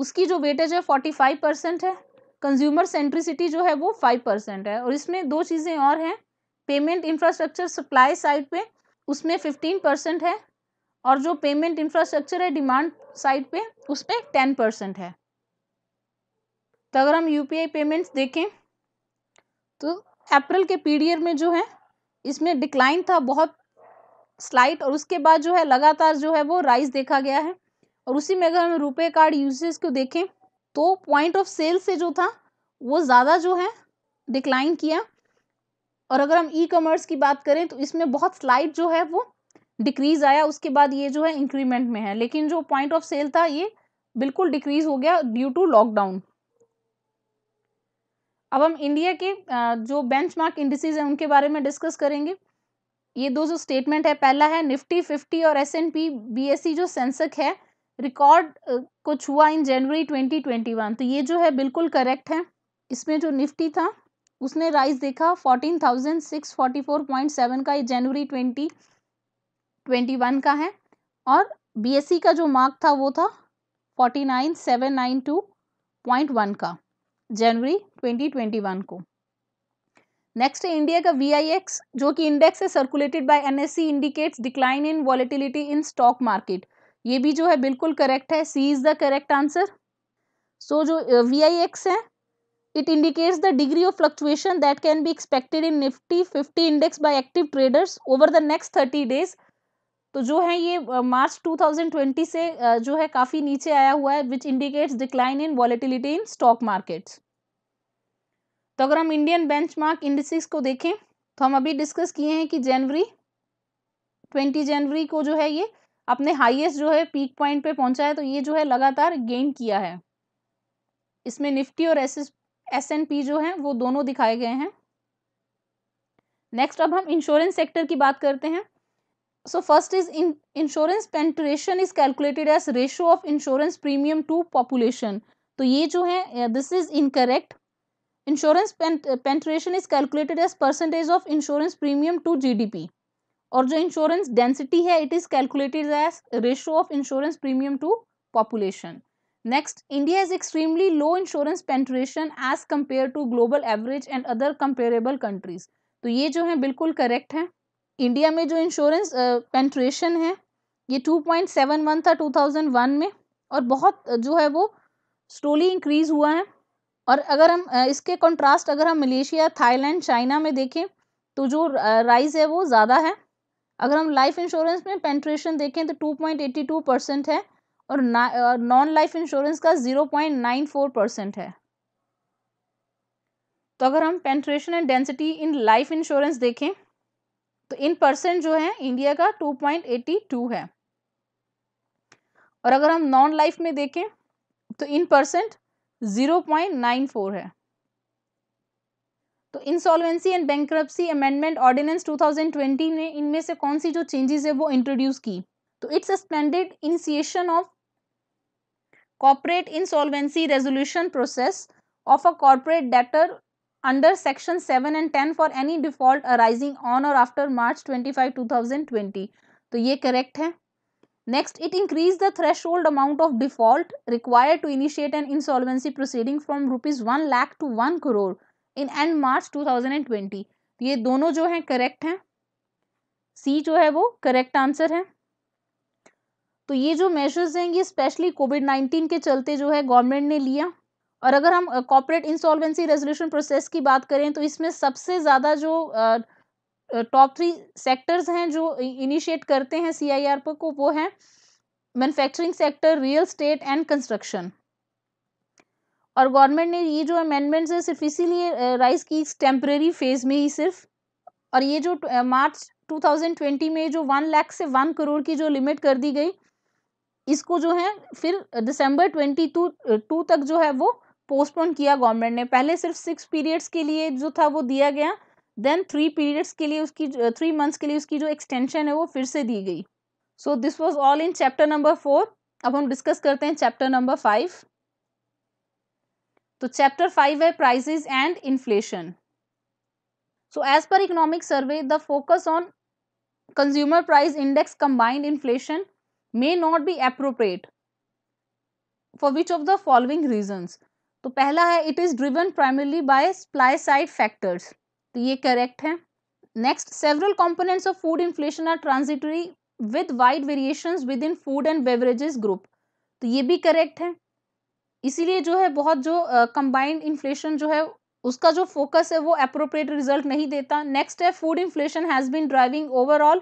उसकी जो वेटेज है फोर्टी फाइव परसेंट है कंज्यूमर सेंट्रिसिटी जो है वो फाइव परसेंट है और इसमें दो चीज़ें और हैं पेमेंट इंफ्रास्ट्रक्चर सप्लाई साइड पे उसमें फिफ्टीन परसेंट है और जो पेमेंट इंफ्रास्ट्रक्चर है डिमांड साइड पे उसमें टेन परसेंट है तो अगर हम यू पेमेंट्स देखें तो अप्रैल के पीरियड में जो है इसमें डिक्लाइन था बहुत स्लाइट और उसके बाद जो है लगातार जो है वो राइज देखा गया है और उसी में अगर हम रुपए कार्ड यूजेस को देखें तो पॉइंट ऑफ सेल से जो था वो ज़्यादा जो है डिक्लाइन किया और अगर हम ई कॉमर्स की बात करें तो इसमें बहुत स्लाइड जो है वो डिक्रीज आया उसके बाद ये जो है इंक्रीमेंट में है लेकिन जो पॉइंट ऑफ सेल था ये बिल्कुल डिक्रीज हो गया ड्यू टू लॉकडाउन अब हम इंडिया के जो बेंचमार्क इंडिसेज हैं उनके बारे में डिस्कस करेंगे ये दो जो स्टेटमेंट है पहला है निफ्टी फिफ्टी और S and P B S C जो सेंसक है रिकॉर्ड को छुआ in January twenty twenty one तो ये जो है बिल्कुल करेक्ट है इसमें जो निफ्टी था उसने राइज देखा fourteen thousand six forty four point seven का ये जनवरी ट्वेंटी ट्वेंटी वन का है और बीएससी e का जो मार्क था वो था forty nine seven nine two point one का जनवरी ट्वेंटी ट्वेंटी वन को नेक्स्ट है इंडिया का वी आई एक्स जो कि इंडेक्स है circulated by N indicates decline in volatility in stock market ये भी जो है बिल्कुल करेक्ट है C is the correct answer so जो वी आई एक्स है It indicates the degree of fluctuation that can be expected in Nifty 50 index by active traders over the next 30 days. तो जो है ये मार्च uh, 2020 से जो है काफ़ी नीचे आया हुआ है which indicates decline in volatility in stock markets तो अगर हम इंडियन बेंचमार्क इंडिसेस को देखें तो हम अभी डिस्कस किए हैं कि जनवरी 20 जनवरी को जो है ये अपने हाईएस्ट जो है पीक पॉइंट पे पहुंचा है तो ये जो है लगातार गेन किया है इसमें निफ्टी और एस एस एन पी जो है वो दोनों दिखाए गए हैं नेक्स्ट अब हम इंश्योरेंस सेक्टर की बात करते हैं so first is in insurance penetration is calculated as ratio of insurance premium to तो ये जो है this is incorrect insurance penetration is calculated as percentage of insurance premium to GDP और जो इंश्योरेंस डेंसिटी है it is calculated as ratio of insurance premium to population Next, India is extremely low insurance penetration as compared to global average and other comparable countries. तो ये जो है बिल्कुल correct है India में जो इंश्योरेंस पेंट्रेशन है ये 2.71 था 2001 में और बहुत जो है वो स्लोली इंक्रीज हुआ है और अगर हम इसके कंट्रास्ट अगर हम मलेशिया थाईलैंड चाइना में देखें तो जो राइज है वो ज़्यादा है अगर हम लाइफ इंश्योरेंस में पेंट्रेशन देखें तो 2.82 परसेंट है और नॉन लाइफ इंश्योरेंस का zero point nine four percent है तो अगर हम penetration and density in life insurance देखें तो इन परसेंट जो है इंडिया का टू पॉइंट एटी टू है और अगर हम नॉन लाइफ में देखें तो in percent zero point nine four है तो insolvency and bankruptcy amendment ordinance 2020 ने इनमें से कौन सी जो चेंजेस है वो इंट्रोड्यूस की तो it's suspended initiation of corporate insolvency resolution process of a corporate debtor under section seven and ten for any default arising on और after March twenty five two तो ये करेक्ट है next it increase the threshold amount of default require to initiate an insolvency proceeding from rupees one lakh to one crore in end March two thousand and twenty ये दोनों जो हैं correct हैं सी जो है वो करेक्ट आंसर है तो ये जो मेजर्स हैं ये स्पेशली कोविड नाइन्टीन के चलते जो है गवर्नमेंट ने लिया और अगर हम कॉपरेट इंसॉल्वेंसी रेजोल्यूशन प्रोसेस की बात करें तो इसमें सबसे ज़्यादा जो टॉप थ्री सेक्टर्स हैं जो इनिशिएट करते हैं सी आई आर पर को वो है manufacturing sector real estate and construction और गवर्नमेंट ने ये जो अमेंडमेंट्स है सिर्फ इसीलिए राइस की टेम्प्रेरी फेज में ही सिर्फ और ये जो मार्च 2020 में जो वन लाख से वन करोड़ की जो लिमिट कर दी गई इसको जो है फिर दिसंबर ट्वेंटी टू टू तक जो है वो पोस्टपोन किया गवर्नमेंट ने पहले सिर्फ सिक्स पीरियड्स के लिए जो था वो दिया गया देन थ्री पीरियड्स के लिए उसकी थ्री मंथ्स के लिए उसकी जो एक्सटेंशन है वो फिर से दी गई so this was all in chapter number four अब हम डिस्कस करते हैं चैप्टर नंबर फाइव तो चैप्टर फाइव है prices and inflation so as per economic survey the focus on consumer price index combined inflation may not be appropriate for which of the following reasons तो पहला है it is driven primarily by supply side factors तो ये correct है next several components of food inflation are transitory with wide variations within food and beverages group तो ये भी correct है इसीलिए जो है बहुत जो कंबाइंड uh, इन्फ्लेशन जो है उसका जो फोकस है वो अप्रोप्रिएट रिजल्ट नहीं देता नेक्स्ट है food inflation has been driving overall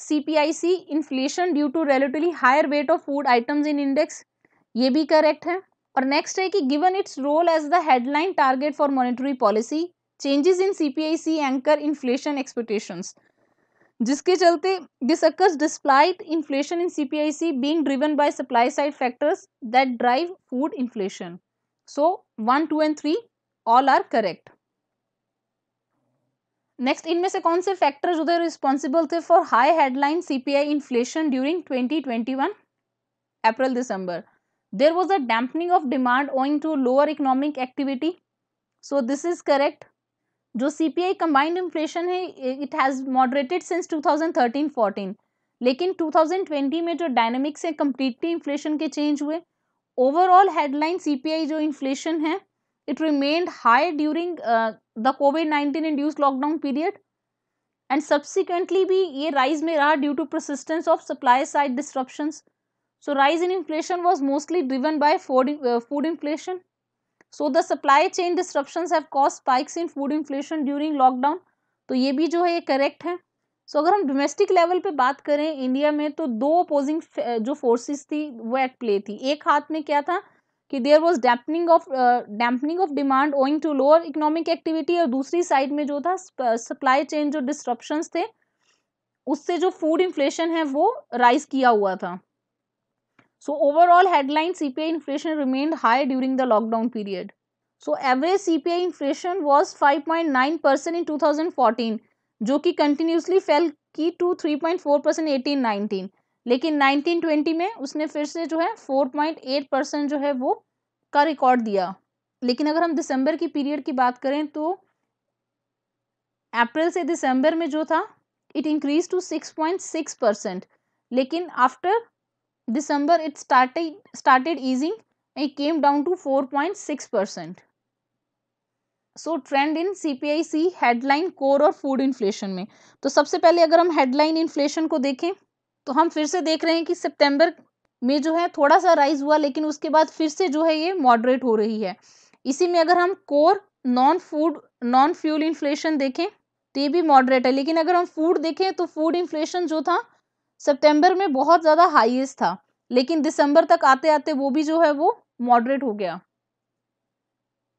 CPIC inflation due to relatively higher weight of food items in index ये भी करेक्ट है और नेक्स्ट है कि given its role as the headline target for monetary policy changes in C P I C anchor inflation expectation जिसके चलते this occurs despite inflation in C P I C being driven by supply side factors that drive food inflation so one two and three all are correct next इनमें से कौन से factor जो थे responsible थे for high headline CPI inflation during 2021 April December there was a dampening of demand owing to lower economic activity so this is correct जो C P I combined inflation है it has moderated since 2013-14 लेकिन 2020 में जो dynamics है completely inflation के change हुए overall headline C P आई जो inflation है it remained high during uh, the COVID-19 induced lockdown period and subsequently भी ये rise में रहा due to persistence of supply side disruptions. So rise in inflation was mostly driven by food, uh, food inflation. So the supply chain disruptions have caused spikes in food inflation during lockdown. तो ये भी जो है ये correct है सो so, अगर हम domestic level पे बात करें इंडिया में तो दो अपोजिंग जो फोर्सेस थी वो एट प्ले थी एक हाथ में क्या था कि there was dampening of dampening of demand owing to lower economic activity और दूसरी साइड में जो था सप्लाई चेन uh, जो डिस्ट्रप्शन थे उससे जो फूड इन्फ्लेशन है वो राइज किया हुआ था so overall headline C P I inflation remained high during the lockdown period so average C P I inflation was five point nine percent in two thousand fourteen जो कि continuously fell की to three point four percent eighteen nineteen लेकिन 1920 में उसने फिर से जो है 4.8 परसेंट जो है वो का रिकॉर्ड दिया लेकिन अगर हम दिसंबर की पीरियड की बात करें तो अप्रैल से दिसंबर में जो था इट इंक्रीज टू 6.6 परसेंट लेकिन after December it started started easing and came down to 4.6 percent so trend in C P I C headline core और फूड इन्फ्लेशन में तो सबसे पहले अगर हम हेडलाइन इन्फ्लेशन को देखें तो हम फिर से देख रहे हैं कि सितंबर में जो है थोड़ा सा राइज हुआ लेकिन उसके बाद फिर से जो है ये मॉडरेट हो रही है इसी में अगर हम core non food non fuel inflation देखें तो ये भी मॉडरेट है लेकिन अगर हम फूड देखें तो फूड इन्फ्लेशन जो था सितंबर में बहुत ज़्यादा हाईएस्ट था लेकिन दिसंबर तक आते आते वो भी जो है वो मॉडरेट हो गया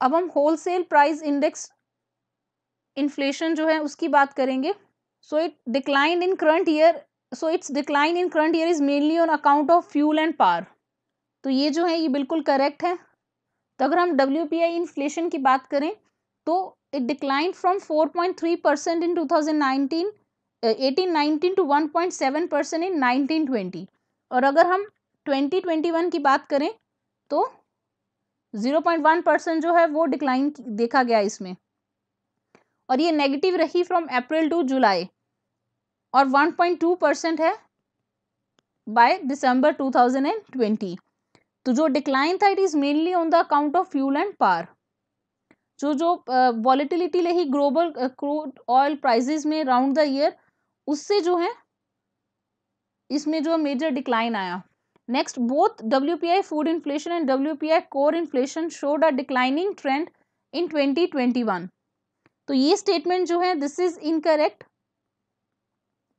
अब हम होलसेल प्राइस इंडेक्स इन्फ्लेशन जो है उसकी बात करेंगे so it declined in current year so its decline in current year is mainly on account of fuel and power तो ये जो है ये बिल्कुल करेक्ट है तो अगर हम डब्ल्यू पी आई इन्फ्लेशन की बात करें तो it decline from four point three percent in two thousand nineteen eighteen nineteen to one point seven percent in nineteen twenty और अगर हम ट्वेंटी ट्वेंटी वन की बात करें तो ज़ीरो पॉइंट वन परसेंट जो है वो डिक्लाइन देखा गया इसमें और ये नेगेटिव रही फ्रॉम अप्रैल टू जुलाई और 1.2 परसेंट है बाय दिसंबर 2020 तो जो डिक्लाइन था it is mainly on the account of fuel and power जो जो uh, रही ग्लोबल क्रूड ऑयल प्राइजेज में राउंड द ईयर उससे जो है इसमें जो मेजर डिक्लाइन आया next both W P I food inflation and W P I core inflation showed a declining trend in twenty twenty one तो ये स्टेटमेंट जो है दिस इज इनकरेक्ट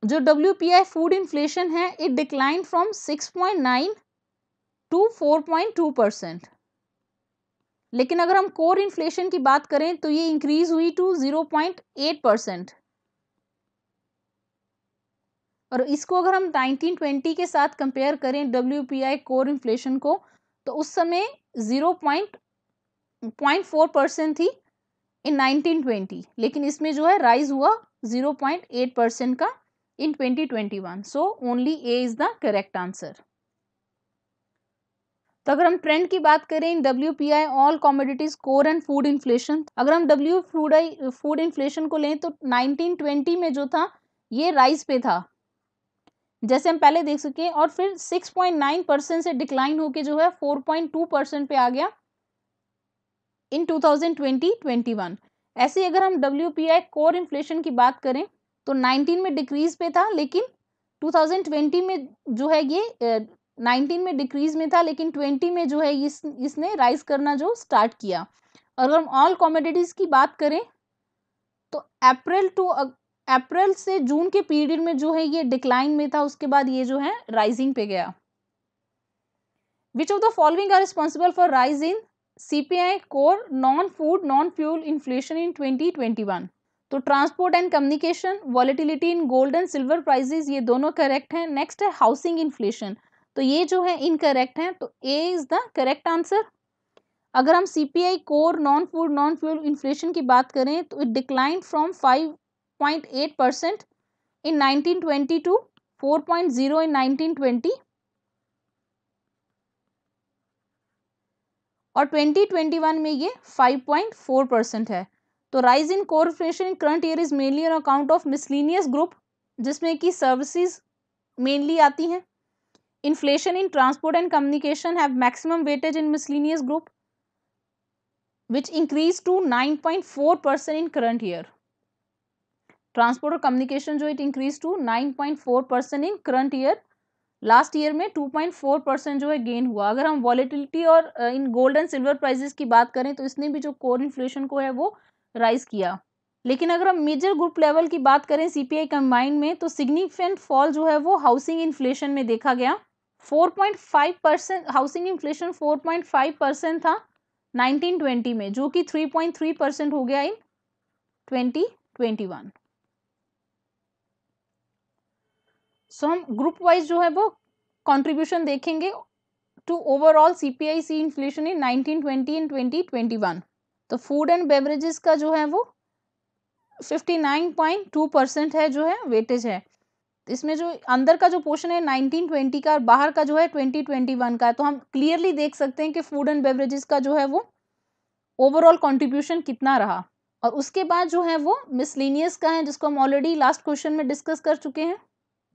जो W P I food inflation है it decline from 6.9 to 4.2 percent लेकिन अगर हम core inflation की बात करें तो ये इंक्रीज हुई टू 0.8 परसेंट और इसको अगर हम 1920 के साथ कंपेयर करें W P I core inflation को तो उस समय zero point point four percent थी इन 1920 लेकिन इसमें जो है राइज हुआ 0.8 परसेंट का in 2021. So only A is the correct answer. तो अगर हम ट्रेंड की बात करें in W P I all commodities core and food inflation अगर हम W food I food inflation को लें तो 1920 में जो था ये राइस पे था जैसे हम पहले देख सके और फिर 6.9 परसेंट से डिक्लाइन होके जो है 4.2 परसेंट पे आ गया इन 2020-21 ऐसे अगर हम W P I core inflation की बात करें तो 19 में डिक्रीज पे था लेकिन 2020 में जो है ये 19 में डिक्रीज में था लेकिन 20 में जो है इस इसने राइज करना जो स्टार्ट किया और अगर हम ऑल कॉमोडिटीज़ की बात करें तो अप्रैल टू अप्रैल से जून के पीरियड में जो है ये डिक्लाइन में था उसके बाद ये जो है राइजिंग पे गया which of the following are responsible for rise in C P I core non food non fuel inflation in twenty twenty one तो transport and communication volatility in gold and silver prices ये दोनों correct हैं next है housing inflation तो ये जो है incorrect है तो A is the correct answer अगर हम C P I core non food non fuel inflation की बात करें तो it decline from five point eight percent in nineteen twenty to four point zero in nineteen twenty और twenty twenty one में ये five point four percent है तो rise in corporation in current year is mainly on account of miscellaneous group जिसमें कि services mainly आती हैं inflation in transport and communication have maximum weightage in miscellaneous group which increase to nine point four percent in current year transport और communication जो it increase to nine point four percent in current year last year में two point four percent जो है gain हुआ अगर हम volatility और in gold and silver prices की बात करें तो इसने भी जो कोर इन्फ्लेशन को है वो राइज किया लेकिन अगर हम मेजर ग्रुप लेवल की बात करें सीपीआई कंबाइंड में तो सिग्निफिकेंट फॉल जो है वो हाउसिंग इन्फ्लेशन में देखा गया 4.5 परसेंट हाउसिंग इन्फ्लेशन 4.5 परसेंट था 1920 में जो कि 3.3 परसेंट हो गया इन 2021 सो so, हम ग्रुप वाइज जो है वो कंट्रीब्यूशन देखेंगे to overall CPI C inflation in 1920 and 2021 तो फूड एंड बेवरेजेस का जो है वो 59.2 परसेंट है जो है वेटेज है इसमें जो अंदर का जो पोर्शन है 1920 का और बाहर का जो है 2021 का तो हम क्लियरली देख सकते हैं कि फूड एंड बेवरेजेस का जो है वो ओवरऑल कंट्रीब्यूशन कितना रहा और उसके बाद जो है वो मिसलिनियस का है जिसको हम ऑलरेडी लास्ट क्वेश्चन में डिस्कस कर चुके हैं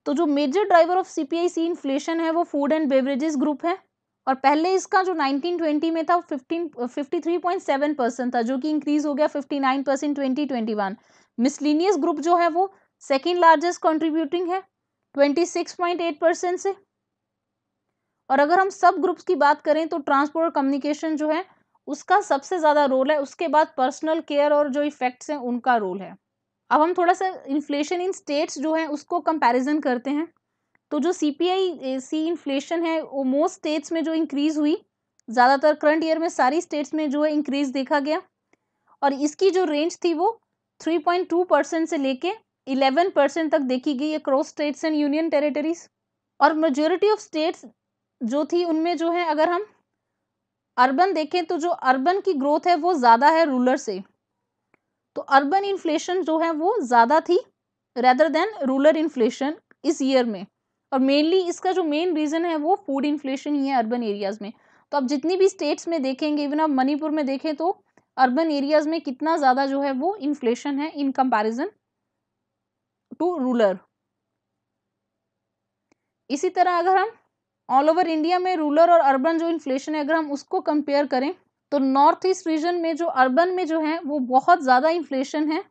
तो जो major driver of CPI C inflation है वो फूड एंड बेवरेजेस ग्रुप है और पहले इसका जो 1920 में था फिफ्टीन फिफ्टी था जो कि इंक्रीज हो गया 59 percent twenty twenty miscellaneous group जो है वो सेकेंड लार्जेस्ट कॉन्ट्रीब्यूटिंग है 26.8 परसेंट से और अगर हम सब ग्रुप्स की बात करें तो ट्रांसपोर्ट और कम्युनिकेशन जो है उसका सबसे ज़्यादा रोल है उसके बाद पर्सनल केयर और जो इफेक्ट्स हैं उनका रोल है अब हम थोड़ा सा इन्फ्लेशन इन स्टेट्स जो है उसको कंपैरिजन करते हैं तो जो C P I C inflation है वो मोस्ट स्टेट्स में जो इंक्रीज़ हुई ज़्यादातर करंट ईयर में सारी स्टेट्स में जो है इंक्रीज़ देखा गया और इसकी जो रेंज थी वो थ्री पॉइंट टू परसेंट से लेके इलेवन परसेंट तक देखी गई across states and union territories और मेजोरिटी ऑफ स्टेट्स जो थी उनमें जो है अगर हम अर्बन देखें तो जो अर्बन की ग्रोथ है वो ज़्यादा है रूरल से तो अर्बन इन्फ्लेशन जो है वो ज़्यादा थी रेदर देन रूरल इन्फ्लेशन इस ईयर में और मेनली इसका जो मेन रीज़न है वो फूड इन्फ्लेशन ही है अर्बन एरियाज़ में तो आप जितनी भी स्टेट्स में देखेंगे इवन आप मणिपुर में देखें तो अर्बन एरियाज़ में कितना ज़्यादा जो है वो इन्फ्लेशन है इन कंपैरिजन टू रूलर इसी तरह अगर हम ऑल ओवर इंडिया में रूरल और अर्बन जो इन्फ्लेशन है अगर हम उसको कंपेयर करें तो नॉर्थ ईस्ट रीजन में जो अर्बन में जो है वो बहुत ज़्यादा इन्फ्लेशन है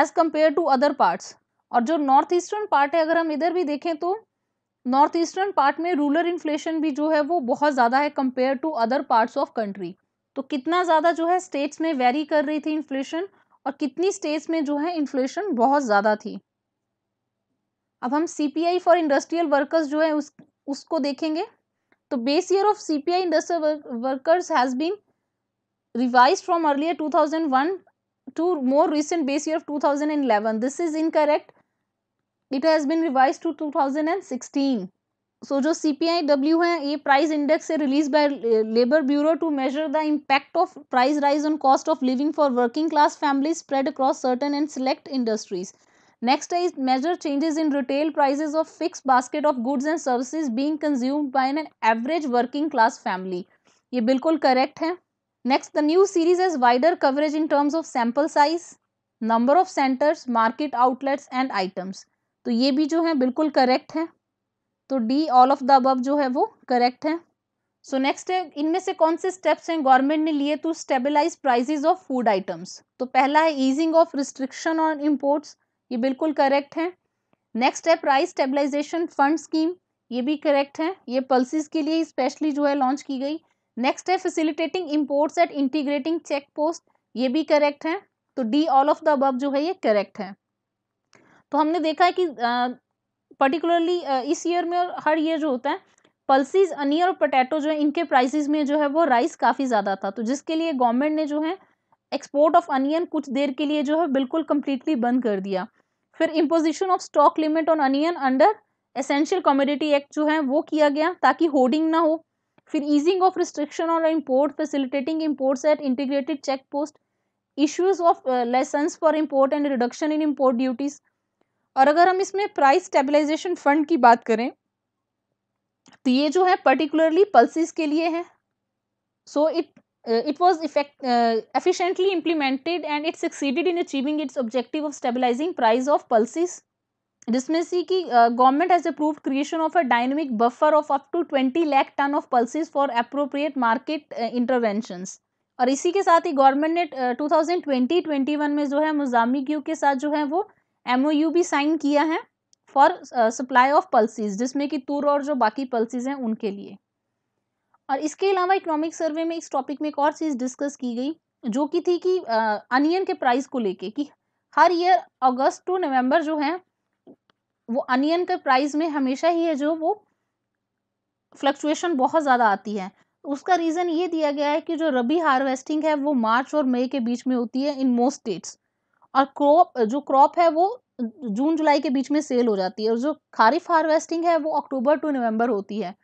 as compare to other parts और जो नॉर्थ ईस्टर्न पार्ट है अगर हम इधर भी देखें तो नॉर्थ ईस्टर्न पार्ट में रूरल इन्फ्लेशन भी जो है वो बहुत ज़्यादा है compare to other parts of country तो कितना ज़्यादा जो है स्टेट्स में वेरी कर रही थी इन्फ्लेशन और कितनी स्टेट्स में जो है इन्फ्लेशन बहुत ज़्यादा थी अब हम C P I for industrial workers जो है उस उसको देखेंगे तो base year of C P I industrial workers has been revised from earlier two to more recent base year of 2011 this is incorrect it has been revised to 2016 so jo cpiw hai ye price index released by labor bureau to measure the impact of price rise on cost of living for working class families spread across certain and select industries next is measure changes in retail prices of fixed basket of goods and services being consumed by an average working class family ye bilkul correct next the new series has wider coverage in terms of sample size number of centers market outlets and items तो ये भी जो है बिल्कुल correct है तो D all of the above जो है वो करेक्ट है सो नेक्स्ट है इनमें से कौन से स्टेप्स हैं गवर्नमेंट ने लिए to stabilise prices of food items तो पहला है easing of restriction on imports ये बिल्कुल करेक्ट है नेक्स्ट है प्राइस स्टेबलाइजेशन फंड स्कीम ये भी करेक्ट है ये पल्सिस के लिए स्पेशली जो है लॉन्च की गई नेक्स्ट है facilitating imports at integrating check post ये भी करेक्ट है तो D all of the above जो है ये करेक्ट है तो हमने देखा है कि पर्टिकुलरली इस ईयर में और हर ईयर जो होता है पल्सिस अनियर और पोटैटो जो है इनके प्राइसेस में जो है वो राइस काफ़ी ज़्यादा था तो जिसके लिए गवर्नमेंट ने जो है एक्सपोर्ट ऑफ अनियन कुछ देर के लिए जो है बिल्कुल कम्प्लीटली बंद कर दिया फिर imposition of stock limit on onion under essential commodity act जो है वो किया गया ताकि होर्डिंग ना हो फिर easing of restriction on import facilitating imports at integrated check post issues of licence for import and reduction in import duties और अगर हम इसमें प्राइस स्टेबलाइजेशन फंड की बात करें तो ये जो है पर्टिकुलरली पल्सिस के लिए है so it it was effect efficiently implemented and it succeeded in achieving its objective of stabilising stabilizing of pulses जिसमें सी कि government has approve creation of a dynamic buffer of up to twenty lakh tonne of pulses for appropriate market interventions और इसी के साथ ही government ने two thousand twenty twenty one में जो है मुजामी क्यू के साथ जो है वो एमओयू भी साइन किया है फॉर सप्लाई ऑफ पल्सिस जिसमें कि तुर और जो बाकी पल्सिस हैं उनके लिए और इसके अलावा इकोनॉमिक सर्वे में इस टॉपिक में एक और चीज़ डिस्कस की गई जो कि थी कि अनियन uh, के प्राइस को लेके कि हर ईयर अगस्त टू नवंबर जो है वो अनियन के प्राइस में हमेशा ही है जो वो फ्लक्चुएशन बहुत ज़्यादा आती है उसका रीज़न ये दिया गया है कि जो रबी हार्वेस्टिंग है वो मार्च और मई के बीच में होती है इन मोस्ट स्टेट्स और क्रॉप जो क्रॉप है वो जून जुलाई के बीच में सेल हो जाती है और जो खारिफ हार्वेस्टिंग है वो अक्टूबर टू नवंबर होती है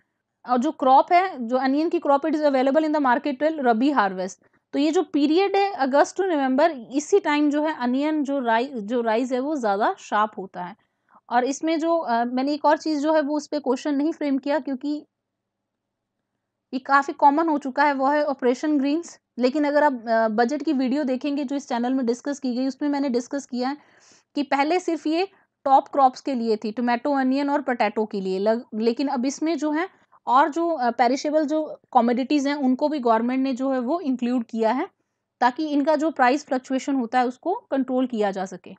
और जो क्रॉप है जो अनियन की crop it is available in the market till rabi harvest तो ये जो पीरियड है अगस्त टू नवंबर इसी टाइम जो है अनियन जो राइ जो राइस है वो ज़्यादा शार्प होता है और इसमें जो आ, मैंने एक और चीज़ जो है वो उस पर क्वेश्चन नहीं फ्रेम किया क्योंकि ये काफ़ी कॉमन हो चुका है वो है ऑपरेशन ग्रीन्स लेकिन अगर आप बजट की वीडियो देखेंगे जो इस चैनल में डिस्कस की गई उसमें मैंने डिस्कस किया है कि पहले सिर्फ ये टॉप क्रॉप्स के लिए थी टोमेटो अनियन और पोटैटो के लिए लग, लेकिन अब इसमें जो है और जो पेरिशेबल जो कॉमोडिटीज़ हैं उनको भी गवर्नमेंट ने जो है वो इंक्लूड किया है ताकि इनका जो प्राइस फ्लक्चुएशन होता है उसको कंट्रोल किया जा सके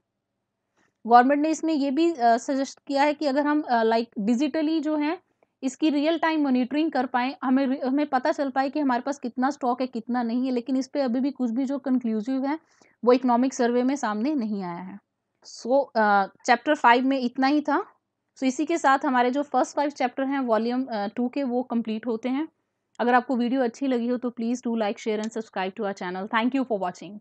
गवर्नमेंट ने इसमें ये भी सजेस्ट किया है कि अगर हम लाइक डिजिटली जो है इसकी रियल टाइम मॉनिटरिंग कर पाएँ हमें हमें पता चल पाए कि हमारे पास कितना स्टॉक है कितना नहीं है लेकिन इस पर अभी भी कुछ भी जो कंक्लूसिव है वो इकोनॉमिक सर्वे में सामने नहीं आया है सो चैप्टर फाइव में इतना ही था सो so, इसी के साथ हमारे जो फर्स्ट फाइव चैप्टर हैं वॉल्यूम टू के वो कंप्लीट होते हैं अगर आपको वीडियो अच्छी लगी हो तो please do like share and subscribe to our channel thank you for watching